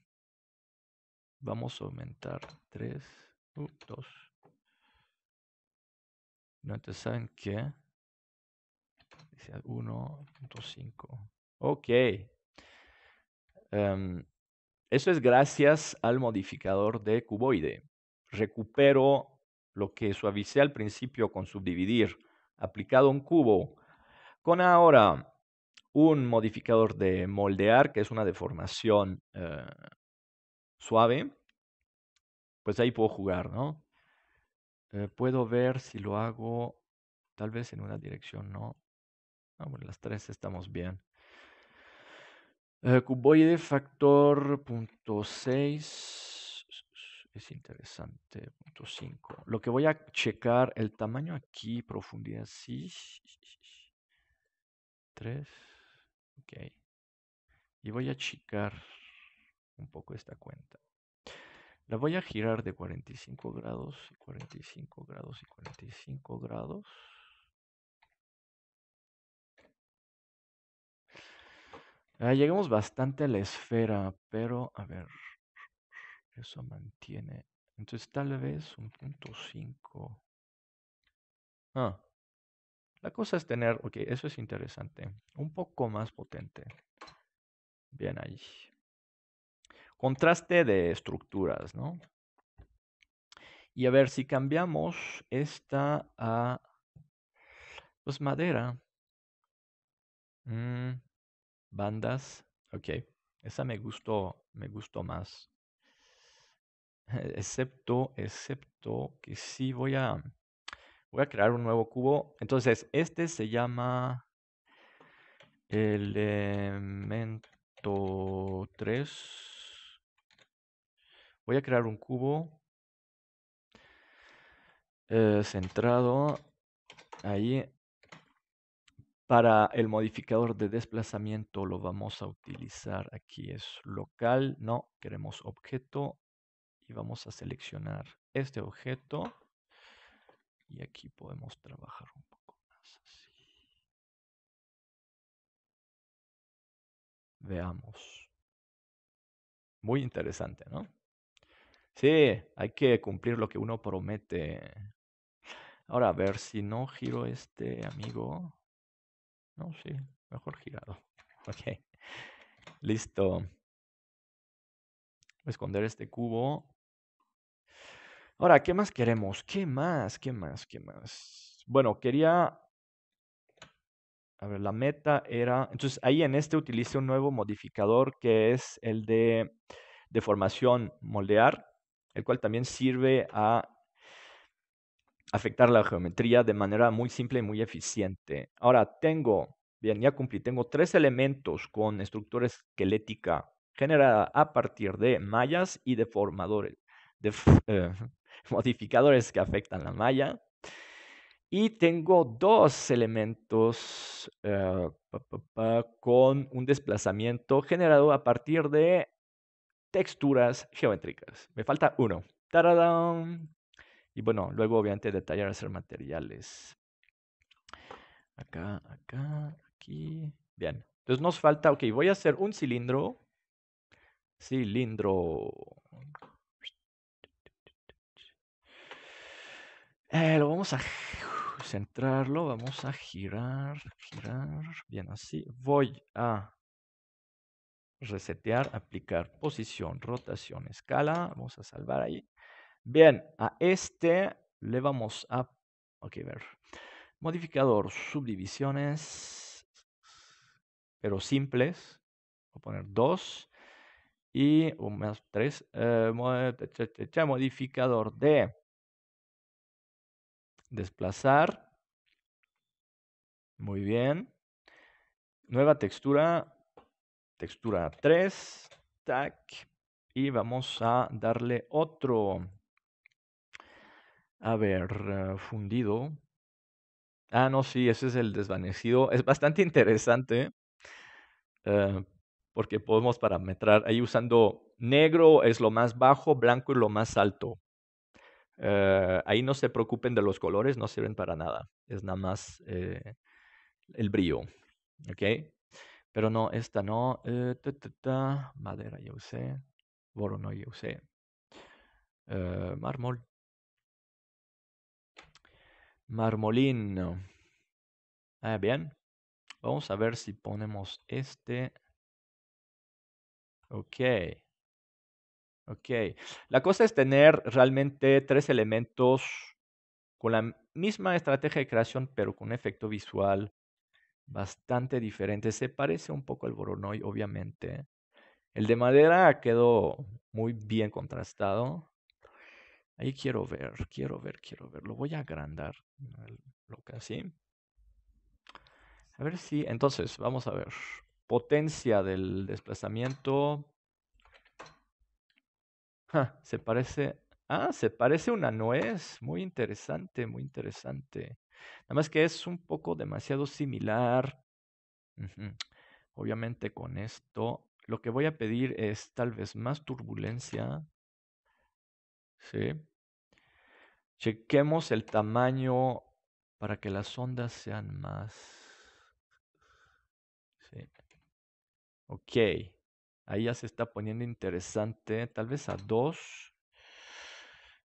S2: Vamos a
S1: aumentar 3, uh, 2. No te saben qué. 1.5. Ok.
S2: Um, eso es gracias al modificador de cuboide. Recupero lo que suavicé al principio con subdividir, aplicado un cubo, con ahora un modificador de moldear, que es una deformación eh, suave, pues ahí puedo jugar, ¿no? Eh, puedo ver si lo hago tal vez en una dirección, ¿no? Ah, bueno, las tres estamos bien. Eh, cuboide factor punto 6 es interesante, 5. Lo que voy a checar, el tamaño aquí, profundidad, sí. 3. Ok. Y voy a achicar un poco esta cuenta.
S1: La voy a girar de 45 grados 45 grados y 45 grados. Ah, lleguemos llegamos bastante a la esfera, pero a ver, eso
S2: mantiene. Entonces tal vez un punto 5. Ah, la cosa es tener, ok, eso es interesante, un poco más potente. Bien ahí. Contraste de estructuras, ¿no? Y a ver, si cambiamos esta a, pues, madera. Mm. Bandas, ok, esa me gustó, me gustó más. Excepto, excepto que sí voy a, voy a crear un nuevo cubo. Entonces, este se llama elemento 3. Voy a crear
S1: un cubo
S2: eh, centrado ahí para el modificador de desplazamiento lo vamos a utilizar. Aquí es local, no, queremos objeto
S1: y vamos a seleccionar este objeto. Y aquí podemos trabajar un poco más así. Veamos. Muy interesante, ¿no?
S2: Sí, hay que cumplir lo que uno promete. Ahora, a ver si no
S1: giro este amigo. No, sí, mejor girado.
S2: Ok. Listo. Voy a esconder este cubo. Ahora, ¿qué más queremos? ¿Qué más? ¿Qué más? ¿Qué más? Bueno, quería... A ver, la meta era... Entonces, ahí en este utilice un nuevo modificador que es el de deformación moldear, el cual también sirve a afectar la geometría de manera muy simple y muy eficiente. Ahora tengo, bien, ya cumplí, tengo tres elementos con estructura esquelética generada a partir de mallas y deformadores, de, eh, modificadores que afectan la malla. Y tengo dos elementos eh, con un desplazamiento generado a partir de texturas geométricas. Me falta uno. Y bueno, luego obviamente detallar, hacer materiales. Acá, acá, aquí. Bien. Entonces nos falta, ok, voy a hacer un cilindro. Cilindro. Eh, lo vamos a centrarlo, vamos a girar, girar, bien así. Voy a resetear, aplicar posición, rotación, escala. Vamos a salvar ahí. Bien, a este le vamos a... Ok, ver. Modificador, subdivisiones, pero simples. Voy a poner dos. y un más tres. Eh,
S1: modificador de desplazar. Muy bien. Nueva textura.
S2: Textura 3. Tac. Y vamos a darle otro. A ver, eh, fundido. Ah, no, sí, ese es el desvanecido. Es bastante interesante eh, porque podemos parametrar ahí usando negro es lo más bajo, blanco es lo más alto. Eh, ahí no se preocupen de los colores, no sirven para nada. Es nada más el brillo. ¿Ok? Pero no, esta no. Madera yo usé. Boro no ya usé. mármol. Marmolino.
S1: Ah, bien. Vamos a ver si ponemos este. Ok. Ok. La cosa
S2: es tener realmente tres elementos con la misma estrategia de creación, pero con un efecto visual bastante diferente. Se parece un poco al Boronoi, obviamente. El de madera quedó muy bien contrastado. Ahí quiero ver, quiero ver, quiero ver. Lo voy a agrandar. Lo que así. A ver si, entonces, vamos a ver. Potencia del desplazamiento. Ah, se parece. Ah, se parece una nuez. Muy interesante, muy interesante. Nada más que es un poco demasiado similar. Obviamente con esto lo que voy a pedir es tal vez más turbulencia. Sí. Chequemos el tamaño para que las ondas sean más. Ok. Ahí ya se está poniendo interesante. Tal vez a 2.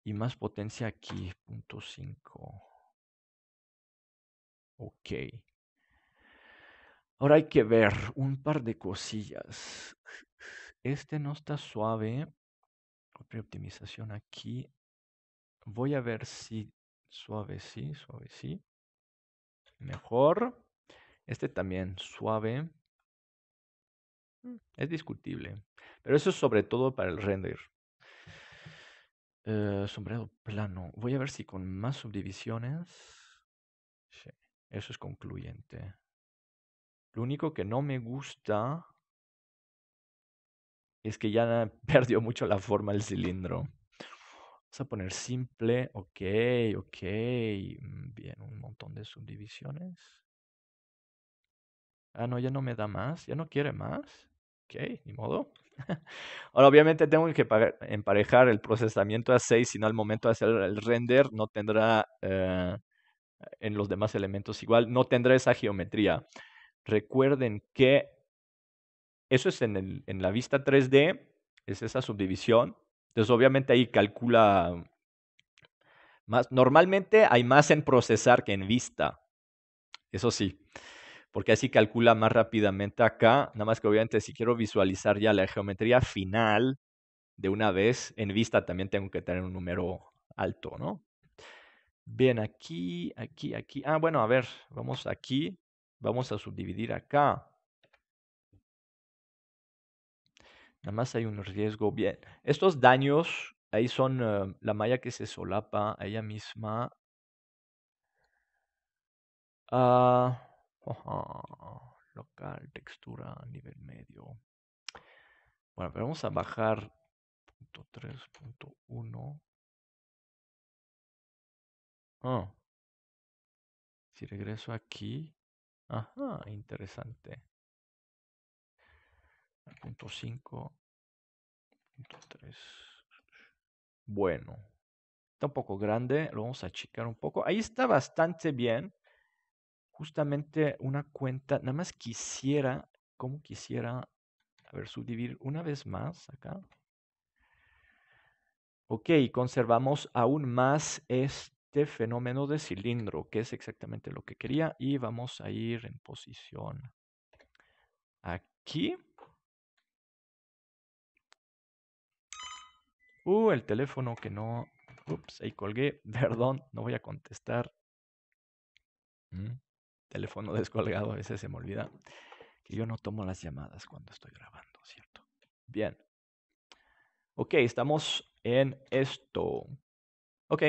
S2: Y más potencia aquí. 0.5. Ok. Ahora hay que ver un par de cosillas. Este no está suave. Optimización aquí. Voy a ver si suave, sí, suave, sí. Mejor. Este también suave. Mm. Es discutible. Pero eso es sobre todo para el render. Eh, sombreado plano. Voy a ver si con más subdivisiones. eso es concluyente. Lo único que no me gusta es que ya perdió mucho la forma el cilindro. Vamos a poner simple, ok, ok. Mm, bien, un montón de subdivisiones. Ah, no, ya no me da más, ya no quiere más. Ok, ni modo. Ahora, obviamente tengo que emparejar el procesamiento a 6, sino al momento de hacer el render no tendrá eh, en los demás elementos igual, no tendrá esa geometría. Recuerden que eso es en, en la vista 3D, es esa subdivisión, entonces, obviamente ahí calcula más. Normalmente hay más en procesar que en vista. Eso sí, porque así calcula más rápidamente acá. Nada más que obviamente si quiero visualizar ya la geometría final de una vez, en vista también tengo que tener un número alto, ¿no? Bien, aquí, aquí, aquí. Ah, bueno, a ver, vamos aquí. Vamos a subdividir acá. Nada más hay un riesgo. Bien, estos daños, ahí son eh, la malla que se solapa a ella misma.
S1: Ah, local, textura, nivel medio. Bueno, pero vamos a bajar 3.1. Oh. Ah. Si regreso aquí. Ajá, interesante. Punto
S2: Bueno. Está un poco grande. Lo vamos a achicar un poco. Ahí está bastante bien. Justamente una cuenta. Nada más quisiera. Como quisiera. A ver, subdividir una vez más acá. Ok, conservamos aún más este fenómeno de cilindro, que es exactamente lo que quería. Y vamos a ir en posición aquí. Uh, el teléfono que no. Ups, ahí colgué. Perdón, no voy a contestar. Mm, teléfono descolgado, ese se me olvida. Que yo no tomo las llamadas
S1: cuando estoy grabando, ¿cierto?
S2: Bien. Ok, estamos en esto. Ok.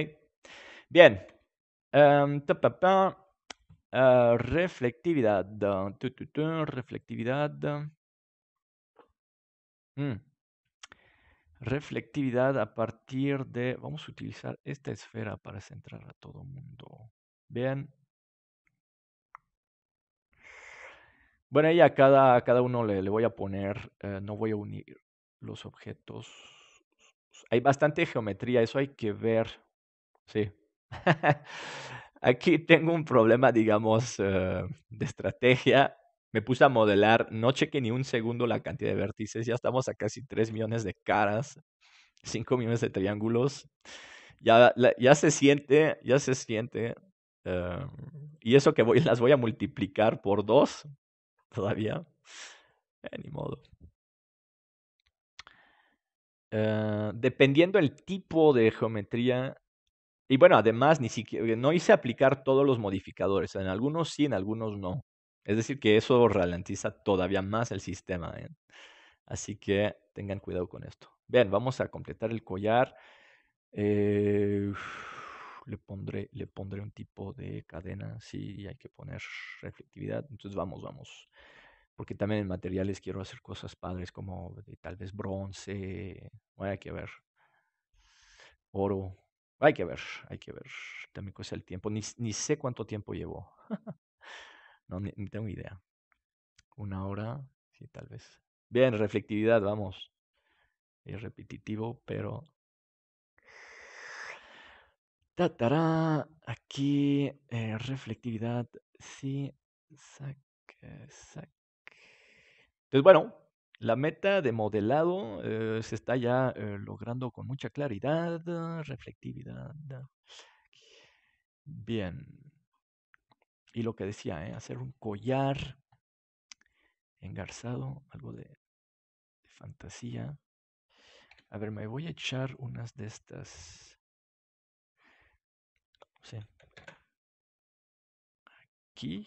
S2: Bien. reflectividad. reflectividad reflectividad a partir de, vamos a utilizar esta esfera para centrar a todo mundo. Vean. Bueno, y a cada, cada uno le, voy a poner, eh, no voy a unir los objetos. Hay bastante geometría, eso hay que ver. Sí. Aquí tengo un problema, digamos, eh, de estrategia me puse a modelar, no cheque ni un segundo la cantidad de vértices, ya estamos a casi 3 millones de caras, 5 millones de triángulos. Ya, se siente, ya se siente. Em, y eso que voy, las voy a multiplicar por dos todavía. Eh, ni modo. Eh, dependiendo el tipo de geometría. Y bueno, además, ni siquiera, no hice aplicar todos los modificadores. En algunos sí, en algunos no. Es decir, que eso ralentiza todavía más el sistema. ¿eh? Así que tengan cuidado con esto. Bien, vamos a completar el collar. Eh, le, pondré, le pondré un tipo de cadena, sí, hay que poner reflectividad. Entonces vamos, vamos. Porque también en materiales quiero hacer cosas padres como tal vez bronce. Bueno, hay que ver. Oro. Hay que ver, hay que ver. También cuesta el tiempo. Ni, ni sé cuánto tiempo llevo. No, ni, tengo idea. Una hora, sí, tal vez. Bien, reflectividad, vamos. Es repetitivo, pero... Tatará, aquí, eh, reflectividad, sí, sac, sac. Entonces, pues bueno, la meta de modelado eh, se está ya eh, logrando con mucha claridad,
S1: reflectividad.
S2: Bien, y lo que decía, ¿eh? hacer un collar engarzado, algo
S1: de, fantasía. A ver, me voy a echar unas de estas. Aquí.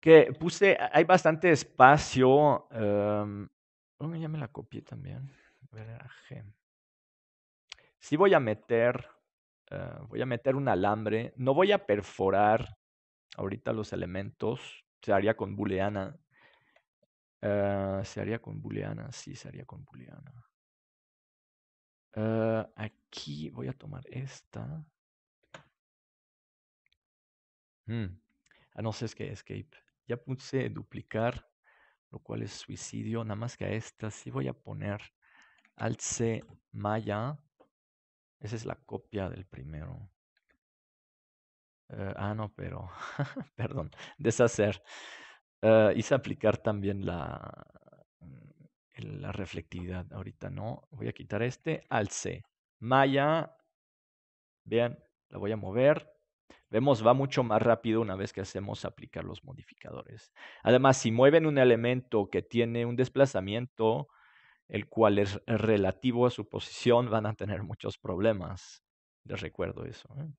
S1: Que puse, hay bastante espacio. Em,
S2: ya me la copié también. si voy a meter, eh, voy a meter un alambre. No voy a perforar ahorita los elementos. Se haría con booleana. Eh, se haría con
S1: booleana, sí, se haría con booleana. Eh, aquí voy a tomar esta. a mm.
S2: Ah, no sé, es que escape. Ya puse duplicar lo cual es suicidio. Nada más que a esta sí voy a poner al C Maya. Esa es la copia del primero. Eh, ah, no, pero, perdón, deshacer. y eh, hice aplicar también la, la reflectividad. Ahorita no, voy a quitar este, alce C. Maya, bien, la voy a mover. Vemos, va mucho más rápido una vez que hacemos aplicar los modificadores. Además, si mueven un elemento que tiene un desplazamiento, el cual es relativo a su posición, van a tener muchos problemas. Les recuerdo eso. ¿eh?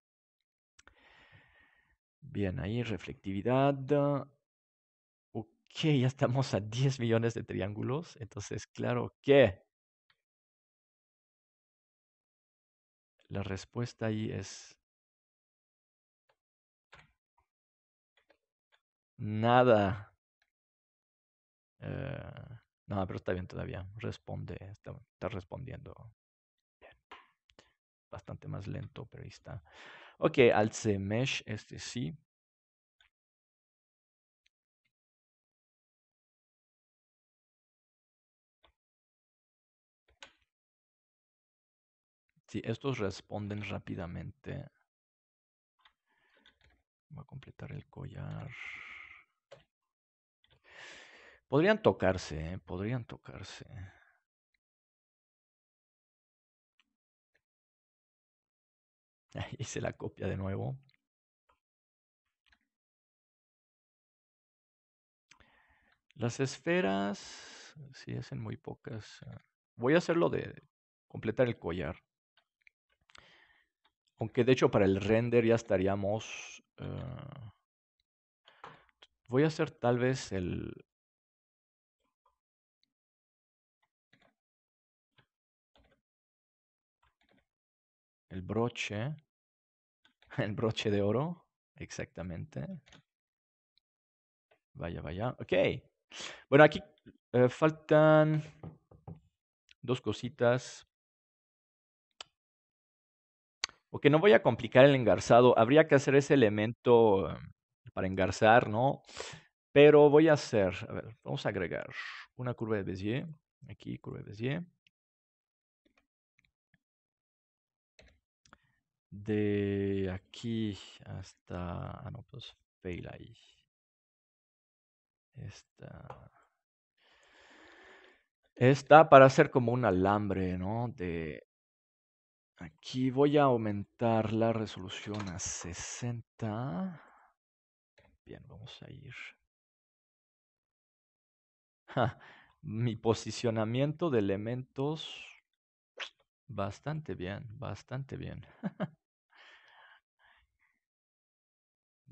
S2: Bien, ahí reflectividad.
S1: Ok, ya estamos a 10 millones de triángulos. Entonces, claro que la respuesta ahí es Nada. Eh, no, pero está bien todavía. Responde, está, respondiendo. Bastante más lento, pero ahí está. Ok, alce mesh, este sí. Sí, estos responden rápidamente. Voy a completar el collar. Podrían tocarse, ¿eh? podrían tocarse. Ahí hice la copia de nuevo. Las esferas, sí, hacen muy pocas. Eh. Voy a hacerlo de completar el collar.
S2: Aunque de hecho para el render ya estaríamos... Eh,
S1: voy a hacer tal vez el, el broche, el broche de oro, exactamente. Vaya, vaya, ok. Bueno, aquí eh, faltan dos cositas.
S2: Ok, no voy a complicar el engarzado. Habría que hacer ese elemento eh, para engarzar, ¿no? Pero voy a hacer, vamos a agregar una curva de Bézier. Aquí,
S1: curva de Bézier. de aquí hasta. Ah, no, pues fail ahí. Esta.
S2: Esta para hacer como un alambre, ¿no? De. Aquí voy a aumentar la resolución a 60. Bien, vamos a ir. mi posicionamiento de elementos. Bastante bien, bastante bien.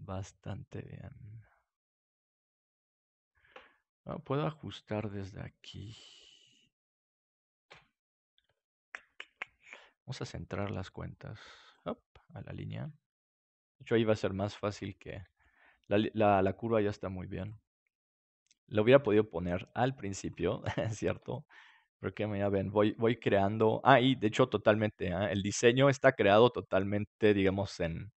S1: bastante bien. Ah, puedo ajustar desde aquí. Vamos a centrar las cuentas a la línea.
S2: De hecho, ahí va a ser más fácil que... La, la, curva ya está muy bien. Lo hubiera podido poner al principio, ¿cierto? Porque ya ven, voy, voy creando... Ah, y de hecho totalmente, ah, el diseño está creado totalmente, digamos, en,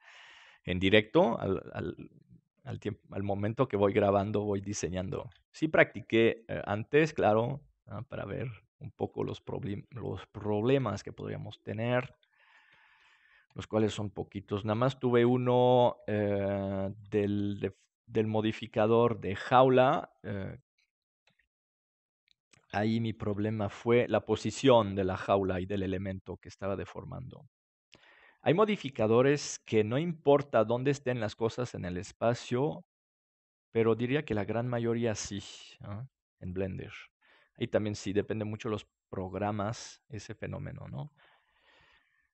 S2: en directo, al, momento que voy grabando, voy diseñando. Sí practiqué eh, antes, claro, ah, para ver un poco los, problemas que podríamos tener, los cuales son poquitos. Nada más tuve uno eh, del, modificador de jaula. Eh. ahí mi problema fue la posición de la jaula y del elemento que estaba deformando. Hay modificadores que no importa dónde estén las cosas en el espacio, pero diría que la gran mayoría sí, en Blender. Y también sí, depende mucho de los programas ese fenómeno, ¿no?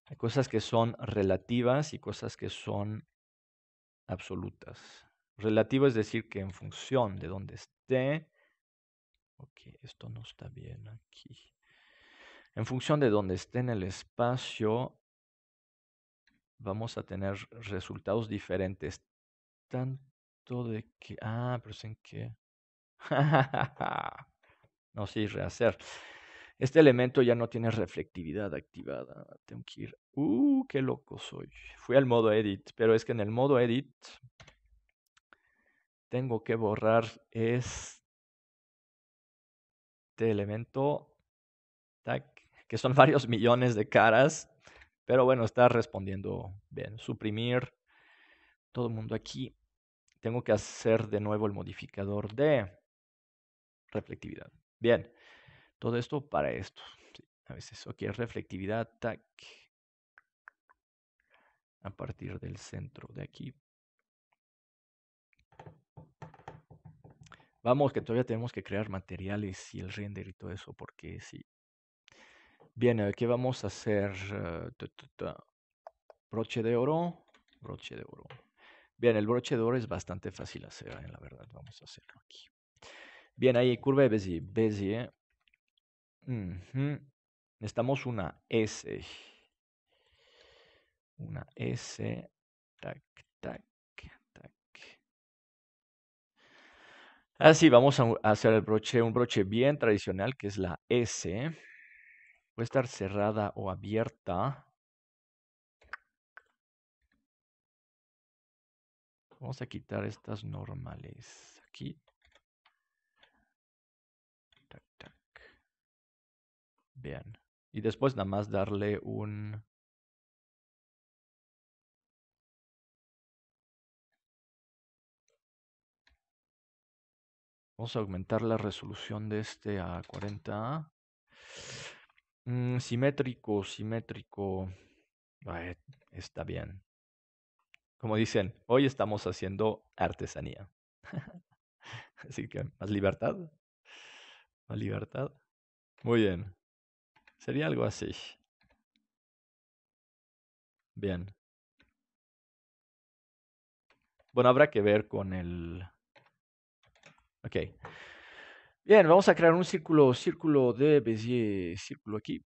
S2: Hay cosas que son relativas y cosas que son absolutas. Relativo es decir que en función de dónde esté. Ok, esto no está bien aquí. En función de dónde esté en el espacio, vamos a tener resultados diferentes.
S1: Tanto
S2: de que... Ah, pero en qué... no, sí, rehacer. Este elemento ya no tiene reflectividad activada. Tengo que ir. Uh, qué loco soy. Fui al modo edit, pero es que en el modo edit tengo que borrar este elemento, tac, que son varios millones de caras pero bueno, está respondiendo bien. Suprimir todo el mundo aquí. Tengo que hacer de nuevo el modificador de reflectividad. Bien, todo esto para esto. a veces, ok, reflectividad, tac. A partir del centro de aquí. Vamos, que todavía tenemos que crear materiales y el render y todo eso, porque sí, Bien, qué vamos a hacer eh, broche de oro, broche de oro. Bien, el broche de oro es bastante fácil hacer, eh, la verdad, vamos a hacerlo aquí. Bien, ahí curva de Bézier. Necesitamos una S. Una S. Tac, tac, tac. Así ah, vamos a hacer el broche, un broche bien tradicional que es la
S1: S. Puede estar cerrada o abierta. Vamos a quitar estas normales aquí. Tac, Bien. Y después nada más darle un... Vamos a aumentar la resolución de este a 40.
S2: Mm, simétrico, simétrico. está bien. Como dicen, hoy estamos haciendo artesanía.
S1: Así que, más libertad. Más libertad. Muy bien. Sería algo así. Bien. Bueno, habrá que ver con el... okay Bien, vamos a crear un círculo, círculo
S2: de Bézier, círculo aquí,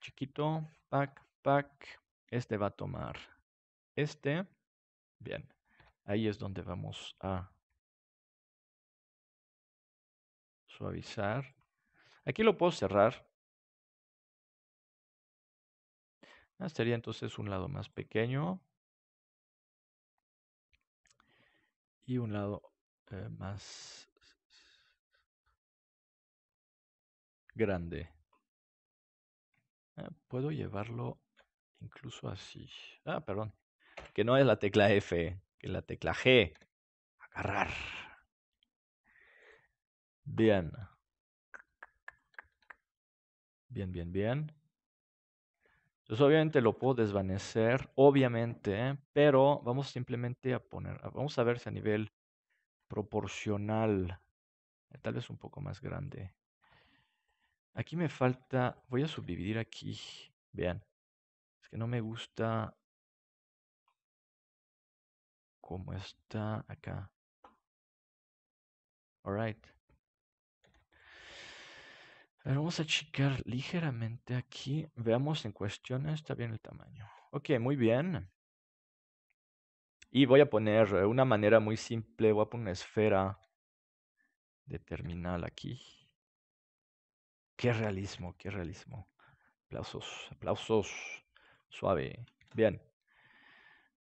S2: chiquito, pack, pack, Este
S1: va a tomar este. Bien, ahí es donde vamos a suavizar. Aquí lo puedo cerrar. Ah, sería entonces un lado más pequeño y un lado eh, más grande. Ah, puedo llevarlo incluso
S2: así. Ah, perdón. Que no es la tecla F, que la tecla G. Agarrar. Bien. Bien, bien, bien. Entonces obviamente lo puedo desvanecer, obviamente, pero vamos simplemente a poner, vamos a ver si a nivel proporcional, eh, tal vez un poco más grande.
S1: Aquí me falta, voy a subdividir aquí, vean, es que no me gusta cómo está acá. All right.
S2: vamos a checar ligeramente aquí. Veamos en cuestión. está bien el tamaño. Ok, muy bien. Y voy a poner eh, una manera muy simple, voy a poner una esfera de terminal aquí. Qué realismo, qué realismo. Aplausos, aplausos. Suave. Bien.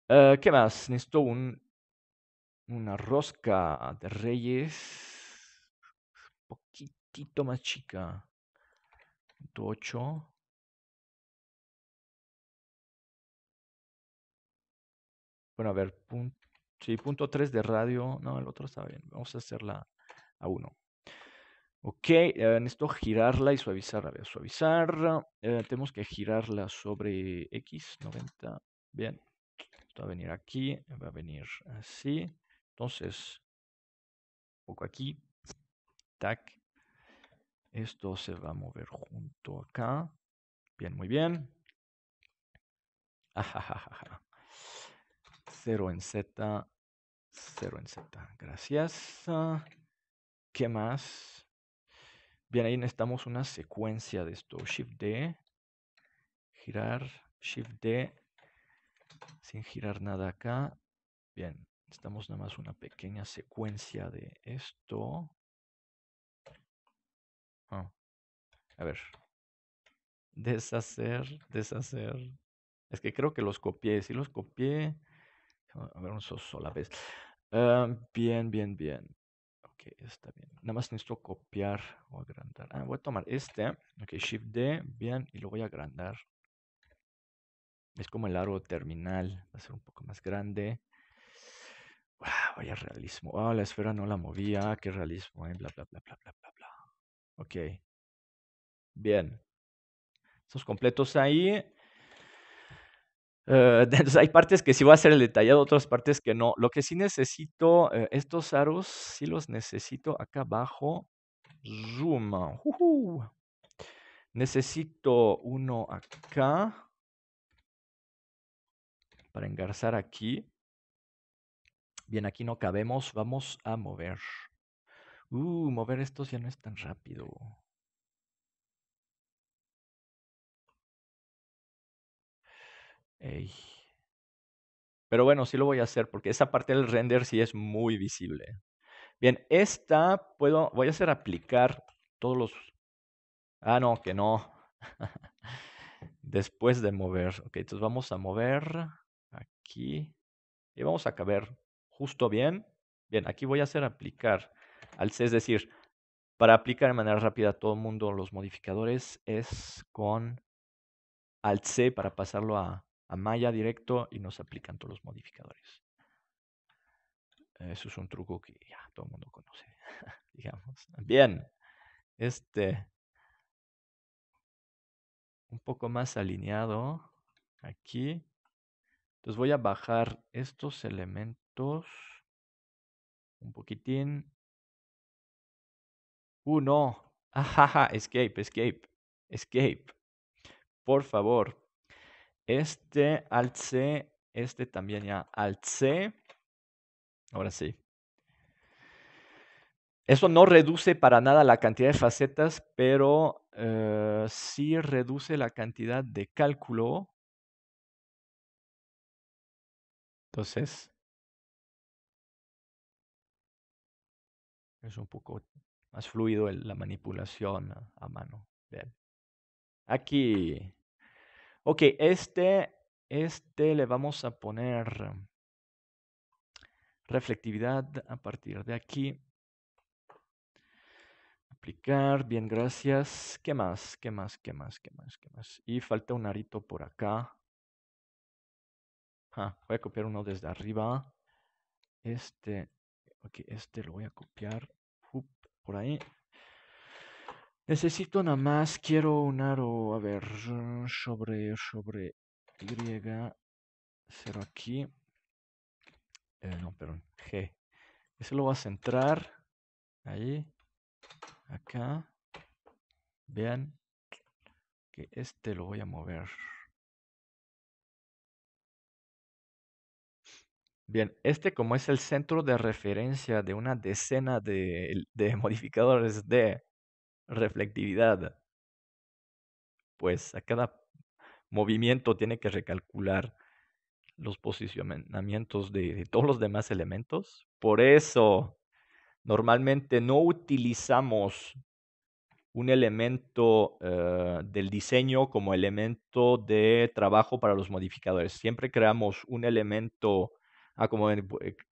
S2: Eh, ¿Qué más? Necesito un, una
S1: rosca de reyes. Un poquitito más chica. 8. Bueno, a ver, punto, sí, punto 3 de radio. No,
S2: el otro está bien. Vamos a hacerla a 1. Ok, eh, esto necesito girarla y suavizarla. A eh, suavizar. tenemos que girarla sobre X, 90.
S1: Bien. Esto va a venir aquí, va a venir así. Entonces, un poco aquí. Tac. Esto se va a mover junto acá. Bien, muy bien.
S2: ja! Cero en Z, Cero en Z. Gracias. ¿Qué más? Bien, ahí necesitamos una secuencia de esto. Shift D, girar, Shift D,
S1: sin girar nada acá. Bien, necesitamos nada más una pequeña secuencia de esto. Ah, a ver. Deshacer, deshacer. Es que creo que
S2: los copié. Si los copié. A ver, un solo la vez. Ah, bien, bien, bien está bien. Nada más necesito copiar o agrandar. Ah, voy a tomar este. Ok, Shift D, bien, y lo voy a agrandar. Es como el largo terminal. Va a ser un poco más grande. Ah, vaya realismo. Ah, la esfera no la movía. Qué realismo, eh. Bla, bla, bla, bla, bla, bla, bla. Ok. Bien. Estos completos ahí. Eh, entonces hay partes que sí voy a hacer el detallado, otras partes que no. Lo que sí necesito, eh, estos aros sí los necesito acá abajo. Zoom. Necesito uno acá para engarzar aquí. Bien, aquí no cabemos. Vamos
S1: a mover. Uh, mover estos ya no es tan rápido.
S2: Pero bueno, sí lo voy a hacer porque esa parte del render sí es muy visible. Bien, esta puedo, voy a hacer aplicar todos los... Ah, no, que no. Después de mover. Ok, entonces vamos a
S1: mover
S2: aquí. Y vamos a caber justo bien. Bien, aquí voy a hacer aplicar. al C, Es decir, para aplicar de manera rápida a todo el mundo los modificadores es con al C para pasarlo a a malla directo y nos aplican todos los modificadores. Eso es un truco que ya todo el mundo conoce, digamos. Bien, este,
S1: un poco más alineado aquí. Entonces voy a bajar estos elementos un poquitín. uno uh, no. Ajaja, ah, escape,
S2: escape, escape. Por favor, este al C, este también ya al C. Ahora sí. Eso no reduce para nada la cantidad de facetas, pero
S1: eh, sí reduce la cantidad de cálculo. Entonces, es un poco más fluido la manipulación a, mano.
S2: Aquí Ok, este, este le vamos a poner reflectividad a partir de aquí. Aplicar, bien, gracias. ¿Qué más? ¿Qué más? ¿Qué más? ¿Qué más? ¿Qué más? Y falta un arito por acá. Ah, voy a copiar uno desde arriba. Este, ok, este lo voy a copiar por ahí. Necesito nada más, quiero un aro, a ver, sobre, sobre Y, cero aquí. Eh, no, perdón, G. Ese lo voy
S1: a centrar, ahí, acá. Vean que este lo voy a mover. Bien, este como es el centro de referencia
S2: de una decena de, de modificadores de reflectividad. Pues a cada movimiento tiene que recalcular los posicionamientos de, todos los demás elementos. Por eso, normalmente no utilizamos un elemento eh, del diseño como elemento de trabajo para los modificadores. Siempre creamos un elemento, a ah, como eh,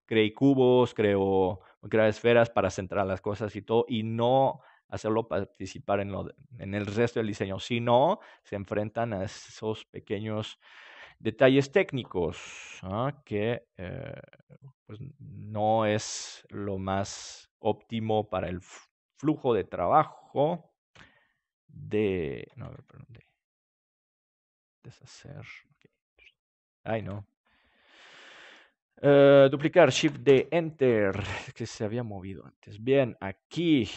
S2: creé cubos, creo, esferas para centrar las cosas y todo, y no hacerlo participar en, el resto del diseño. Si no, se enfrentan a esos pequeños detalles técnicos ¿ah? que eh, pues, no es lo más óptimo para el flujo de trabajo de... No, perdón, de deshacer. Ay, no. Eh, duplicar Shift de Enter, que se había movido antes. Bien, aquí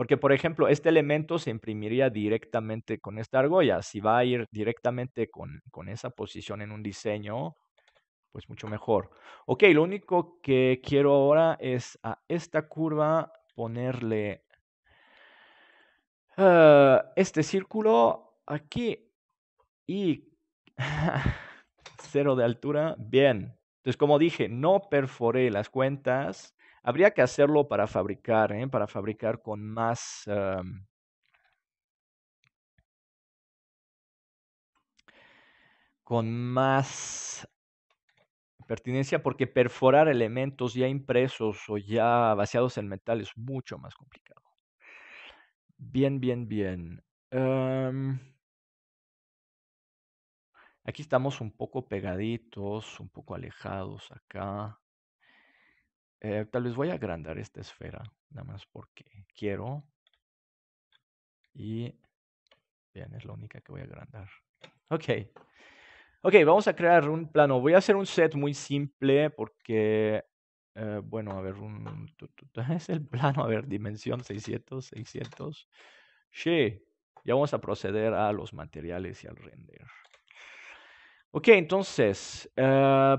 S2: porque, por ejemplo, este elemento se imprimiría directamente con esta argolla. Si va a ir directamente con, esa posición en un diseño, pues mucho mejor. Ok, lo único que quiero ahora es a esta curva ponerle ah, este círculo aquí y cero de altura. Bien. Entonces, como dije, no perforé las cuentas Habría que hacerlo para fabricar, ¿eh? para fabricar con más... con más pertinencia porque perforar elementos ya impresos o ya vaciados en metal es mucho más complicado. Bien, bien, bien. aquí estamos un poco pegaditos, un poco alejados acá. Eh, tal vez voy a agrandar esta esfera, nada más porque quiero. Y bien, es la única que voy a agrandar. Ok. Ok, vamos a crear un plano. Voy a hacer un set muy simple porque, eh, bueno, a ver, un, es el plano, a ver, dimensión 600, 600. Sí, ya vamos a proceder a los materiales y al render. Ok, entonces, eh,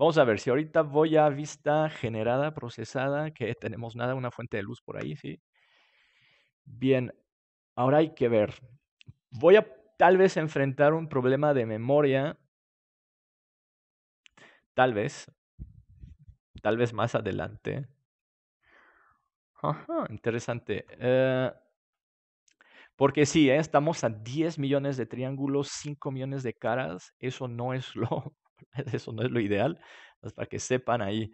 S2: Vamos a ver si ahorita voy a vista generada, procesada, que tenemos nada, una fuente de luz por ahí, ¿sí? Bien, ahora hay que ver. Voy a tal vez enfrentar un problema de memoria. Tal vez. Tal vez más adelante. Ajá, interesante. Eh, porque sí, ¿eh? estamos a 10 millones de triángulos, 5 millones de caras. Eso no es lo, eso no es lo ideal, pues, para que sepan ahí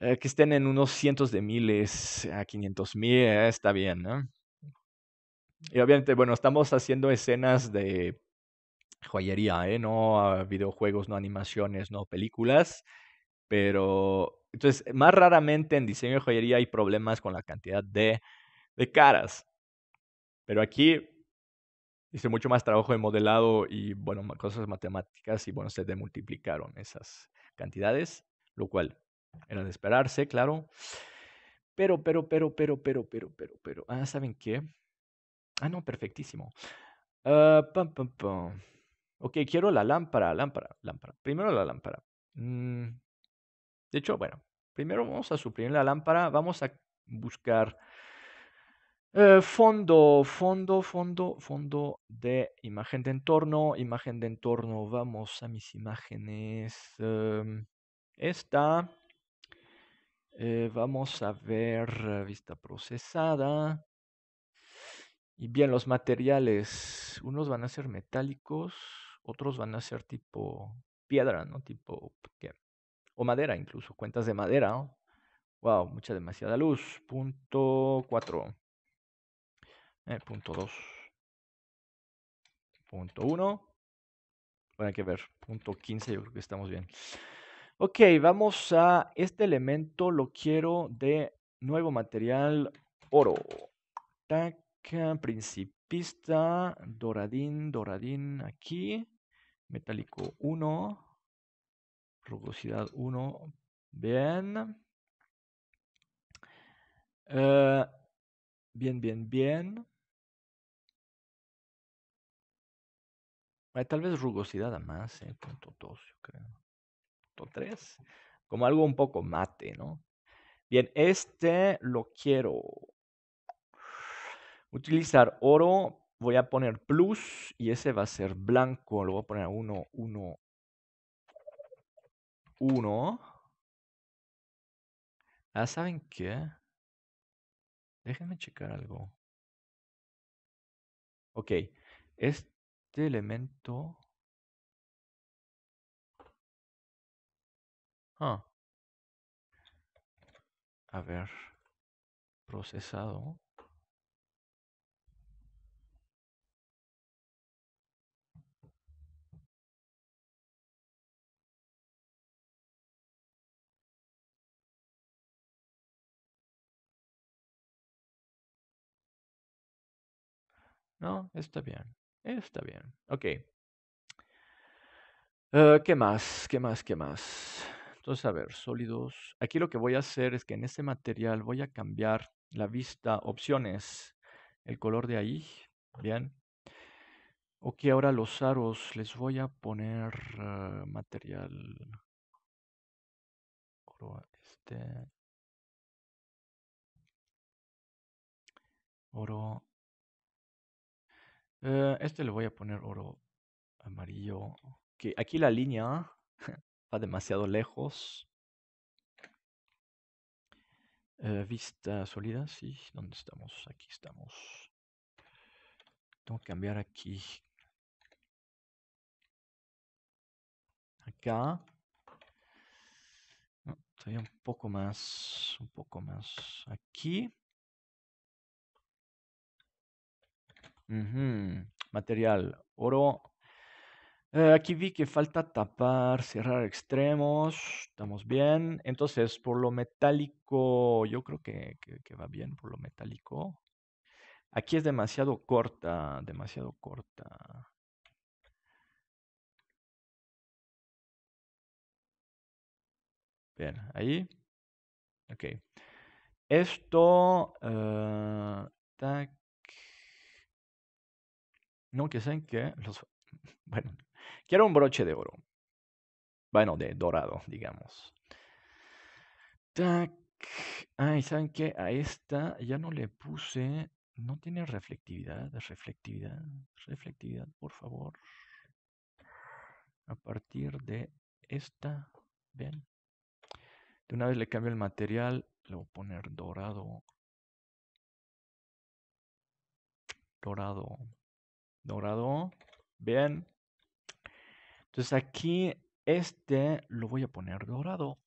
S2: eh, que estén en unos cientos de miles a 500 mil, eh, está bien, ¿no? Y obviamente, bueno, estamos haciendo escenas de joyería, ¿eh? No videojuegos, no animaciones, no películas, pero entonces, más raramente en diseño de joyería hay problemas con la cantidad de, de caras. Pero aquí hice mucho más trabajo de modelado y, bueno, cosas matemáticas y, bueno, se demultiplicaron esas cantidades, lo cual era de esperarse, claro. Pero, pero, pero, pero, pero, pero, pero, pero, ah, ¿saben qué? Ah, no, perfectísimo. Ah, ok, quiero la lámpara, lámpara, lámpara. Primero la lámpara. Mm. De hecho, bueno, primero vamos a suprimir la lámpara, vamos a buscar eh, fondo, fondo, fondo, fondo de imagen de entorno, imagen de entorno, vamos a mis imágenes. Em, esta, eh, vamos a ver eh, vista procesada. Y bien, los materiales, unos van a ser metálicos, otros van a ser tipo piedra, ¿no? Tipo, O madera incluso, cuentas de madera. Wow, mucha demasiada luz. Punto 4. Eh, punto 2. Punto 1. Bueno, hay que ver. Punto 15, yo creo que estamos bien. Ok, vamos a este elemento, lo quiero de nuevo material oro. Taca, principista, doradín, doradín aquí.
S1: Metálico 1. Rugosidad 1. Eh, bien. bien, bien, bien. Hay tal vez rugosidad a más, ¿eh? punto 2, yo creo. Punto 3. Como algo un poco
S2: mate, ¿no? Bien, este lo quiero utilizar oro. Voy a poner plus y ese va a ser blanco. Lo voy
S1: a poner a 1, 1, 1. Ah, ¿saben qué? Déjenme checar algo. Ok, Este. Este elemento... Ah. A ver, procesado. No, está bien. Está bien. Ok.
S2: Ah, ¿Qué más? ¿Qué más? ¿Qué más? Entonces, a ver, sólidos. Aquí lo que voy a hacer es que en este material voy a cambiar la vista, opciones, el color de ahí. Bien. Ok, ahora los aros les
S1: voy a poner ah, material material. Este. Oro eh, este le voy a poner oro
S2: amarillo. Aquí la línea va demasiado lejos.
S1: Eh, vista sólida, sí. ¿Dónde estamos? Aquí estamos. Tengo que cambiar aquí. Acá. un poco más. Un poco más. Aquí.
S2: Material, oro. Eh, aquí vi que falta tapar, cerrar extremos. Estamos bien. Entonces, por lo metálico, yo creo que, va bien por lo metálico.
S1: Aquí es demasiado corta, demasiado corta. Bien, ahí. Ok. Esto, eh,
S2: no, que sean que los... Bueno, quiero un broche de oro. Bueno, de dorado, digamos. Tac. Ay, ¿saben que A esta ya no le puse... No tiene reflectividad, reflectividad, reflectividad, por favor. A partir de esta, ¿ven? De
S1: una vez le cambio el material, le voy a poner dorado. Dorado dorado. Bien.
S2: Entonces aquí este lo voy a poner dorado.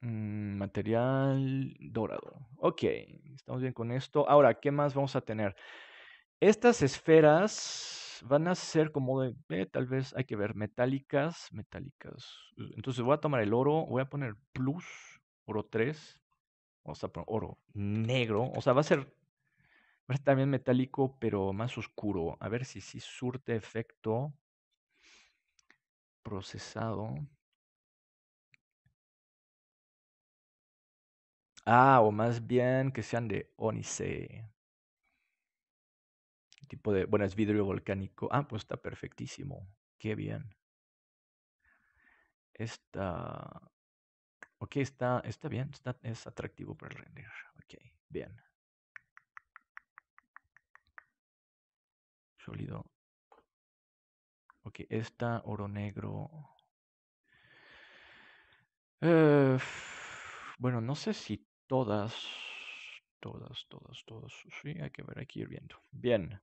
S2: Mm, material dorado. Ok, estamos bien con esto. Ahora, ¿qué más vamos a tener? Estas esferas van a ser como de, eh, tal vez hay que ver, metálicas, metálicas. Entonces voy a tomar el oro, voy a poner plus, oro 3, o sea, oro negro, o sea, va a ser Está también metálico, pero más oscuro. A ver si surte efecto
S1: procesado. Ah, o más bien que sean de onice. Tipo de, bueno, es vidrio volcánico. Ah, pues está perfectísimo. Qué bien. Está, ok, está, está bien, es atractivo para el render. Ok, bien. sólido, Ok, esta, oro negro. Eh,
S2: bueno, no sé si todas, todas, todas, todas. Sí, hay que ver, aquí, ir viendo. Bien.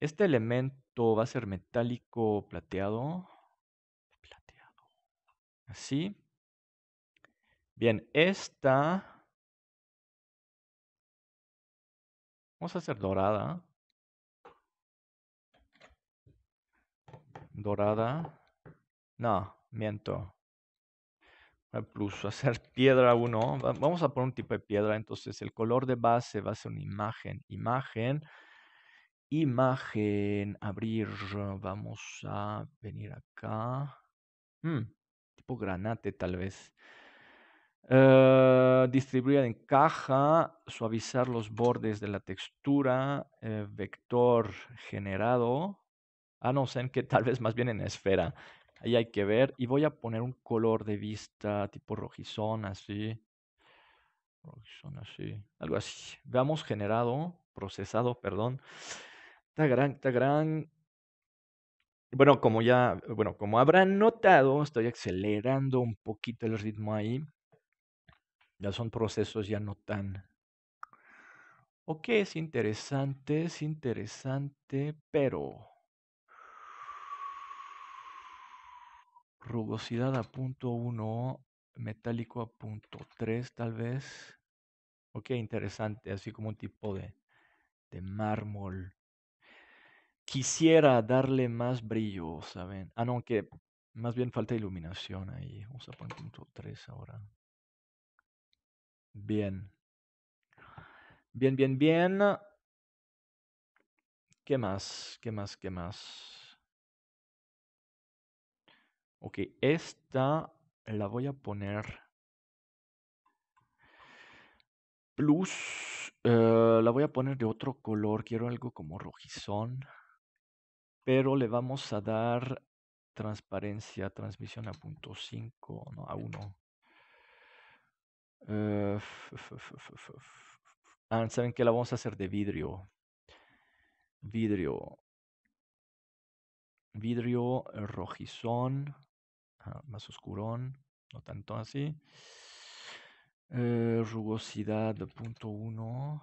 S2: Este elemento
S1: va a ser metálico plateado. Plateado. Así. Bien, esta... Vamos a hacer dorada. dorada. No, miento.
S2: Ah, plus, hacer piedra uno, Vamos a poner un tipo de piedra. Entonces, el color de base va a ser una imagen. Imagen. Imagen. Abrir. Vamos a venir acá. Hmm, tipo granate, tal vez. Eh, distribuir en caja, suavizar los bordes de la textura, eh, vector generado, a ah, no ser que tal vez más bien en esfera. Ahí hay que ver. Y voy a poner un color de vista tipo rojizón, así. Rojizón, así. Algo así. Veamos generado, procesado, perdón. Está gran, está gran. Bueno, como ya, bueno, como habrán notado, estoy acelerando un poquito el ritmo ahí. Ya son procesos ya no tan Ok, es interesante, es interesante, pero rugosidad a punto 1, metálico a punto 3 tal vez. Ok, interesante, así como un tipo de, de mármol. Quisiera darle más brillo, ¿saben? Ah, no, que más bien falta iluminación ahí. Vamos a poner
S1: punto 3 ahora. Bien. Bien, bien, bien. ¿Qué más? ¿Qué más? ¿Qué más? Ok, esta la voy a poner plus.
S2: Eh, la voy a poner de otro color. Quiero algo como rojizón. Pero le vamos a dar transparencia, transmisión a punto 5, no, a 1. Eh, ah, ¿Saben qué? La vamos a hacer de vidrio. Vidrio. Vidrio eh, rojizón. Ah, más oscurón, no tanto así. Eh, rugosidad punto uno.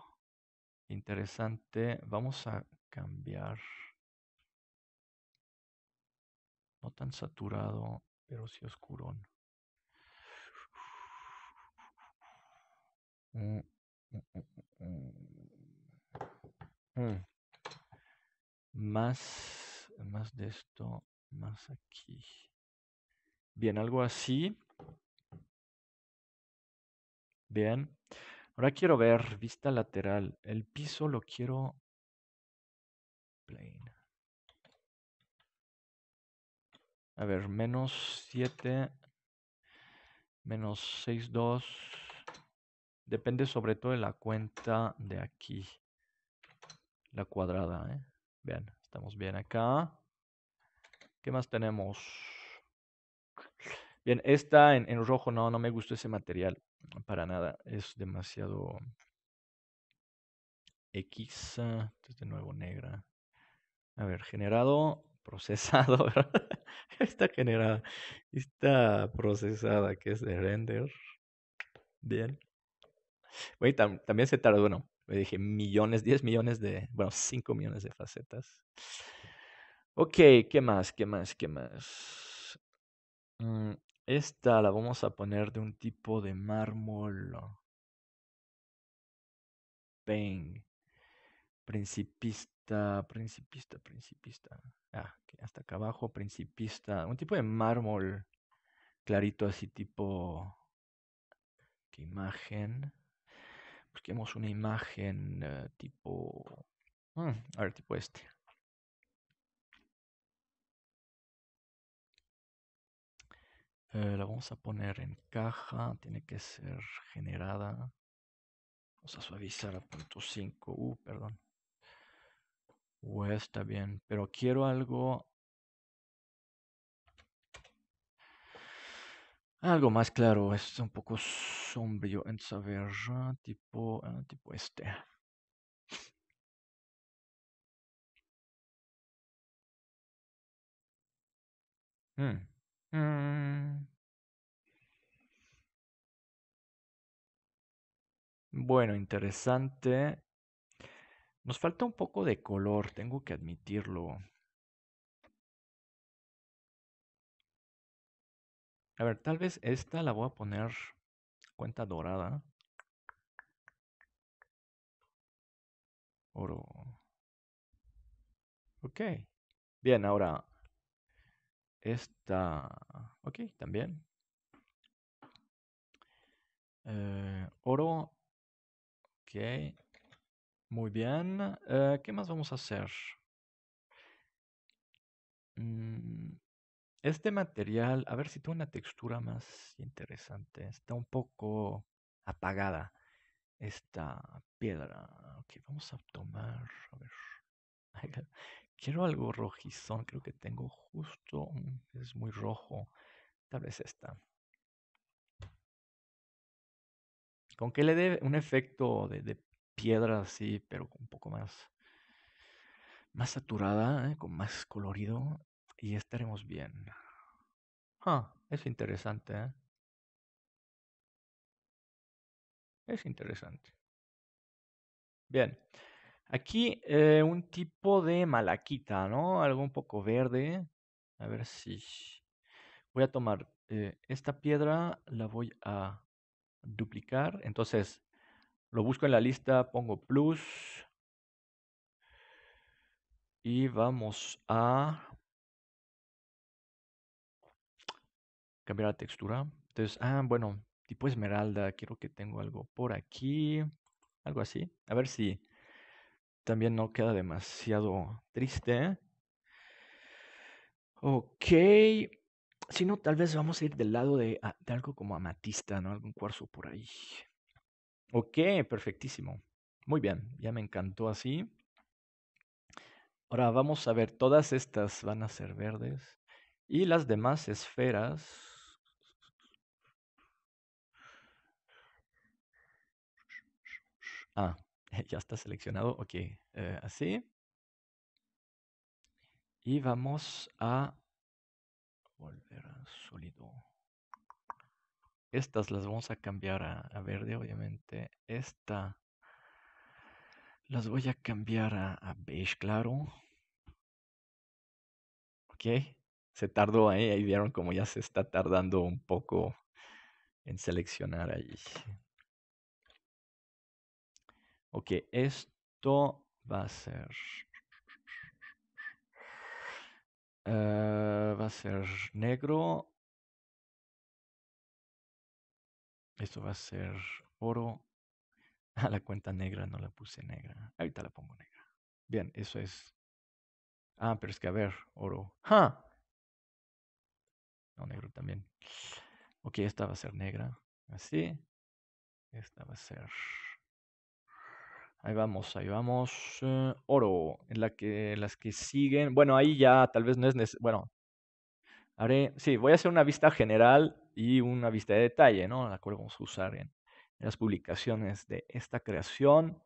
S1: Interesante. Vamos a cambiar. No tan saturado, pero sí oscurón. Mm, mm, mm, más, más de esto, más aquí. Bien, algo así. Bien. Ahora quiero ver vista lateral. El piso lo quiero plane. A ver, menos 7,
S2: menos 6, 2. Depende sobre todo de la cuenta de aquí. La cuadrada, ¿eh? Bien, estamos bien acá. ¿Qué más tenemos? Bien, esta en, rojo, no, no me gustó ese material para nada. Es demasiado X, de nuevo negra. A ver, generado, procesado, ¿verdad? Está generada, está procesada, que es de render. Bien. Bueno, también se tardó, bueno, me dije millones, 10 millones de, bueno, 5 millones de facetas. Ok, ¿qué más? ¿Qué más? ¿Qué más? Mm, esta la vamos a poner de un tipo de mármol. Bang. Principista, principista, principista. Ah, hasta acá abajo, principista. Un tipo de mármol clarito, así tipo. ¿Qué imagen? Busquemos una
S1: imagen eh, tipo. Mm, a ver, tipo este. Eh, la vamos a poner en caja, tiene que ser generada. Vamos a suavizar
S2: a punto 5, uh, perdón. Uh, está bien, pero quiero algo... Algo
S1: más claro, es un poco sombrío en saber, ah, tipo, ah, tipo este. Hmm. Mm. Bueno, interesante. Nos falta un poco de color, tengo que admitirlo. A ver, tal vez esta la voy a poner cuenta dorada. Oro. Ok. Bien, ahora esta. Ok, también. Eh, oro. Ok. Muy bien. Eh, ¿Qué más vamos a hacer?
S2: Mm, este material, a ver si tiene una textura más interesante. Está un poco apagada esta piedra. Ok, vamos a tomar. A ver. Quiero algo rojizón,
S1: creo que tengo justo, mm, es muy rojo, tal vez esta. Con que le dé un efecto de,
S2: piedra así, pero un poco más, más saturada, ¿eh? con más
S1: colorido, y estaremos bien. Ah, es interesante, ¿eh? Es interesante. Bien. Aquí eh, un tipo de malaquita, ¿no? Algo un
S2: poco verde. A ver si... Voy a tomar eh, esta piedra, la voy a duplicar. Entonces, lo busco en la lista,
S1: pongo plus. Y vamos a... Cambiar la textura.
S2: Entonces, ah, bueno, tipo esmeralda. Quiero que tengo algo por aquí. Algo así. A ver si también no queda demasiado triste. Ok. Si no, tal vez vamos a ir del lado ah, de, algo como amatista, ¿no? Algún cuarzo por ahí. Ok, perfectísimo. Muy bien, ya me encantó así. Ahora vamos a ver, todas estas van a ser verdes. Y las demás esferas.
S1: Ah, ya está seleccionado, ok, eh, así. Y vamos a volver a sólido.
S2: Estas las vamos a cambiar a, verde, obviamente. Esta las voy a cambiar a, a, beige claro. Ok, se tardó ahí, eh, ahí vieron como ya se está tardando un poco en seleccionar allí Ok,
S1: esto va a ser... Eh, va a ser negro. Esto va a ser oro. A la cuenta negra no la puse negra. Ahorita la pongo negra. Bien, eso es. Ah, pero es que a ver, oro. ¡Ja! No, negro también. Ok, esta va a ser negra. Así. Esta va a ser
S2: Ahí vamos, ahí vamos. Eh, oro, en la que, las que siguen. Bueno, ahí ya tal vez no es necesario. Bueno, Sí, voy a hacer una vista general y una vista de detalle, ¿no? La cual vamos a usar en, las publicaciones de esta creación.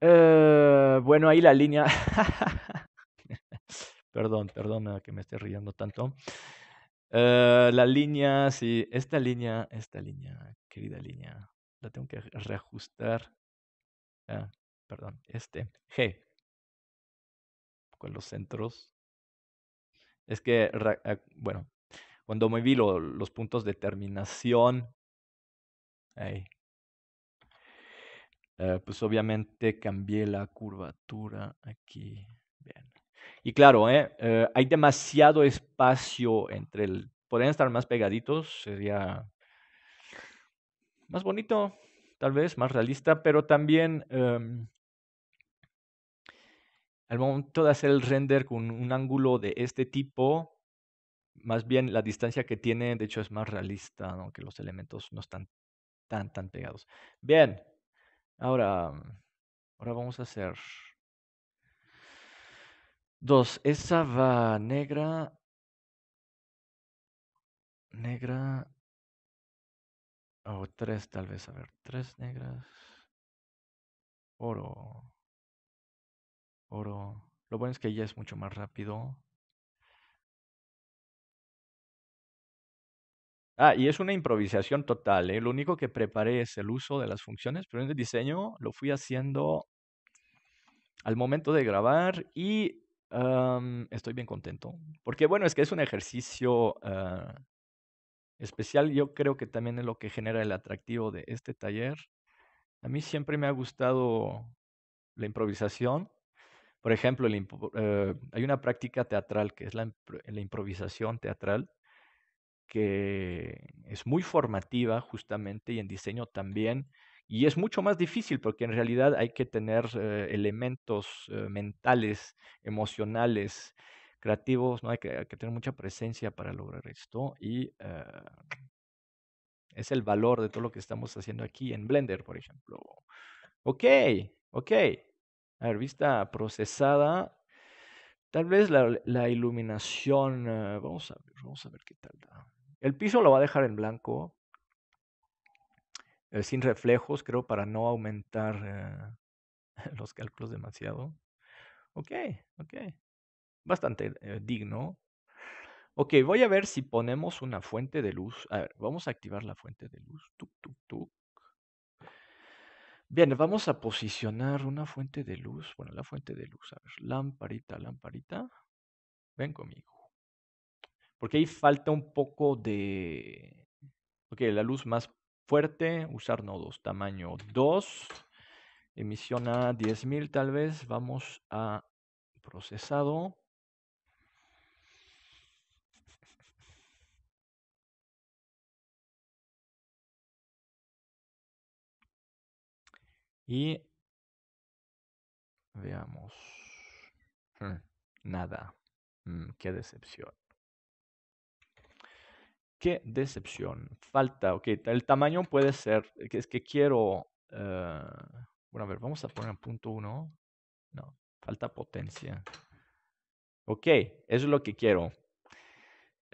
S2: Eh, bueno, ahí la línea. perdón, perdón que me esté riendo tanto. Eh, la línea, sí,
S1: esta línea, esta línea, querida línea, la tengo que reajustar. Ah, perdón, este, G, con los centros.
S2: Es que, ah, bueno, cuando me vi los puntos de terminación, ahí, pues obviamente cambié la curvatura aquí. Y claro, eh, ¿eh? hay demasiado espacio entre el... Podrían estar más pegaditos, sería más bonito, tal vez, más realista, pero también em, al momento de hacer el render con un ángulo de este tipo, más bien la distancia que tiene, de hecho, es más realista, aunque los elementos no están tan, tan pegados. Bien, ahora,
S1: ahora vamos a hacer dos. Esa va negra, negra, o tres, tal vez. A ver, tres negras. Oro. Oro. Lo bueno es que ya es mucho más rápido. Ah, y
S2: es una improvisación total, ¿eh? Lo único que preparé es el uso de las funciones, pero en el diseño lo fui haciendo al momento de grabar y estoy bien contento. Porque bueno, es que es un ejercicio ah, especial. Yo creo que también es lo que genera el atractivo de este taller. A mí siempre me ha gustado la improvisación. Por ejemplo, eh, hay una práctica teatral que es la, improvisación teatral, que es muy formativa justamente y en diseño también. Y es mucho más difícil porque en realidad hay que tener eh, elementos eh, mentales, emocionales, creativos, ¿no? Hay que, tener mucha presencia para lograr esto y eh, es el valor de todo lo que estamos haciendo aquí en Blender, por ejemplo. Ok, ok. A ver, vista procesada. Tal vez la, iluminación, eh, vamos a ver, vamos a ver qué tal da. El piso lo va a dejar en blanco, eh, sin reflejos, creo, para no aumentar los cálculos demasiado.
S1: Ok, ok
S2: bastante eh, digno. Ok, voy a ver si ponemos una fuente de luz. A ver, vamos a activar la fuente de luz. Bien, vamos a posicionar una fuente de luz. Bueno, la fuente de luz, a ver, lamparita, lamparita. Ven conmigo. Porque ahí falta un poco de... Ok, la luz más fuerte, usar nodos, tamaño 2, emisión a 10.000 tal vez, vamos a procesado,
S1: Y veamos. Hmm, nada. Hmm, qué decepción. Qué decepción.
S2: Falta, ok. El tamaño puede ser, eh, es que quiero... Eh, bueno, a ver, vamos a poner en punto uno. No, falta potencia. Ok, eso es lo que quiero.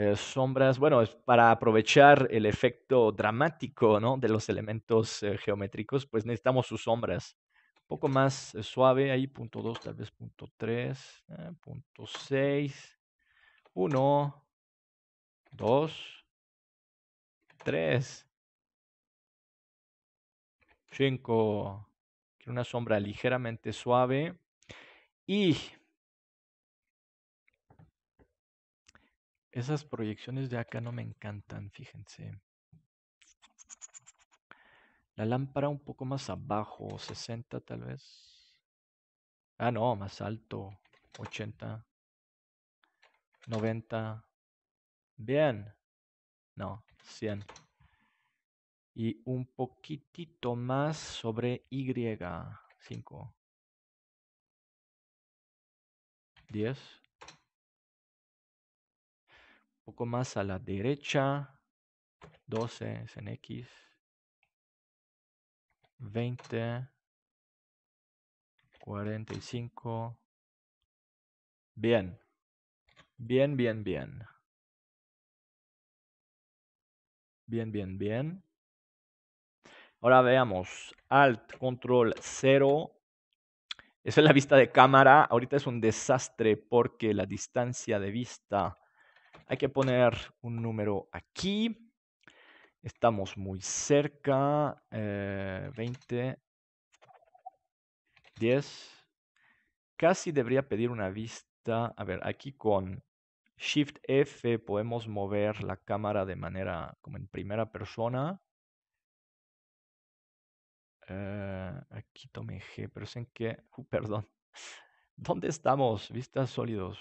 S2: Eh, sombras, bueno, para aprovechar el efecto dramático ¿no? de los elementos eh, geométricos, pues necesitamos sus sombras. Un poco más eh, suave, ahí punto 2, tal vez punto 3, punto 6,
S1: 1, 2, 3, 5. Quiero
S2: una sombra ligeramente suave. Y Esas proyecciones de acá no me encantan, fíjense. La lámpara un poco más abajo, 60
S1: tal vez. Ah, no, más alto, 80, 90. Bien. No, 100. Y un poquitito más sobre Y, 5. 10 poco más a la derecha, 12 es en X, 20, 45. Bien, bien, bien, bien. Bien, bien, bien. Ahora veamos, Alt, Control
S2: 0. Esa es la vista de cámara. Ahorita es un desastre porque la distancia de vista hay que poner un número aquí. Estamos muy cerca. 20. Eh, 10. Casi debería pedir una vista. A ver, aquí con Shift F podemos mover la cámara de manera como en primera persona. Eh, aquí tome G, pero es en que... Uh, perdón. ¿Dónde estamos? Vistas sólidos.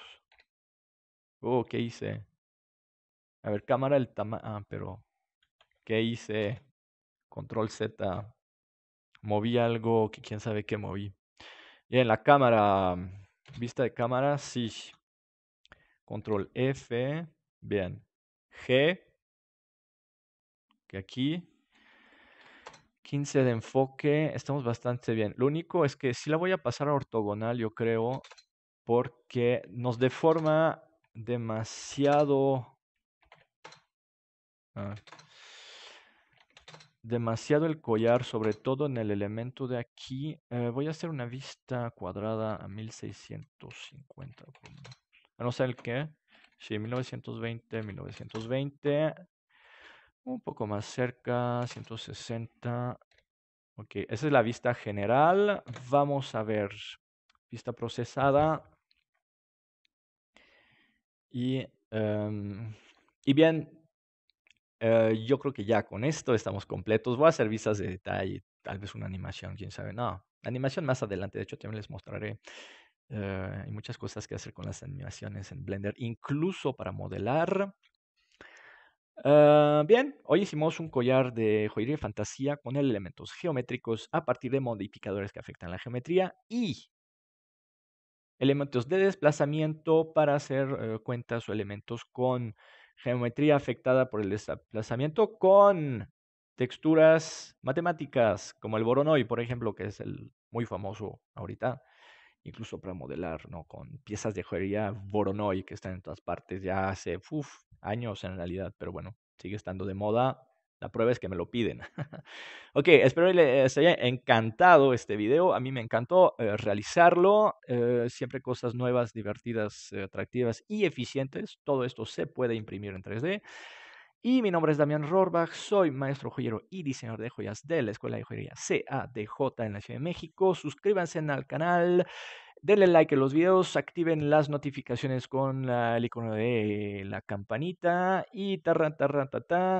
S2: Oh, ¿qué hice? A ver, cámara el tamaño. Ah, pero. ¿Qué hice? Control Z. Moví algo que quién sabe qué moví. Bien, la cámara. Mm, vista de cámara, sí. Control F. Bien. G. Que aquí. 15 de enfoque. Estamos bastante bien. Lo único es que sí la voy a pasar a ortogonal, yo creo. Porque nos deforma demasiado Ah. Demasiado el collar, sobre todo en el elemento de aquí. Eh, voy a hacer una vista cuadrada a 1650. A ah, no sé el que. si 1920, 1920. Un poco más cerca, 160. Ok, esa es la vista general. Vamos a ver. Vista procesada. Y, em, y bien, eh, yo creo que ya con esto estamos completos. Voy a hacer vistas de detalle, tal vez una animación, quién sabe. No, animación más adelante. De hecho, también les mostraré. hay eh, muchas cosas que hacer con las animaciones en Blender, incluso para modelar. Eh, bien, hoy hicimos un collar de joyería fantasía con elementos geométricos a partir de modificadores que afectan la geometría y elementos de desplazamiento para hacer cuentas o elementos con geometría afectada por el desplazamiento con texturas matemáticas, como el Voronoi, por ejemplo, que es el muy famoso ahorita, incluso para modelar, ¿no? Con piezas de joyería Voronoi que están en todas partes ya hace años en realidad, pero bueno, sigue estando de moda la prueba es que me lo piden. ok, espero que les haya encantado este video. A mí me encantó eh, realizarlo. Eh, siempre cosas nuevas, divertidas, eh, atractivas y eficientes. Todo esto se puede imprimir en 3D. Y mi nombre es Damián Rohrbach, soy maestro joyero y diseñador de joyas de la Escuela de Joyería CADJ en la Ciudad de México. Suscríbanse al canal, denle like a los videos, activen las notificaciones con el icono de la campanita y tarra,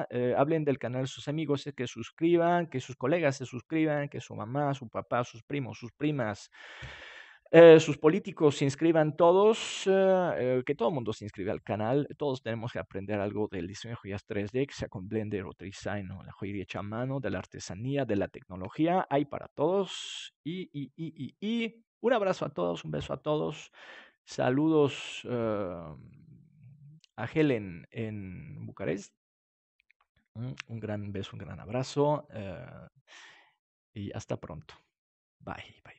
S2: eh, hablen del canal sus amigos, eh, que suscriban, que sus colegas se suscriban, que su mamá, su papá, sus primos, sus primas. Eh, sus políticos se inscriban todos, eh, eh, que todo el mundo se inscriba al canal, todos tenemos que aprender algo del diseño de joyas 3D, que sea con Blender o Design o la joyería hecha a mano, de la artesanía, de la tecnología, hay para todos. Y, un abrazo a todos, un beso a todos, saludos a Helen en Bucarest, mm, un
S1: gran beso, un gran abrazo y hasta pronto. Bye, bye.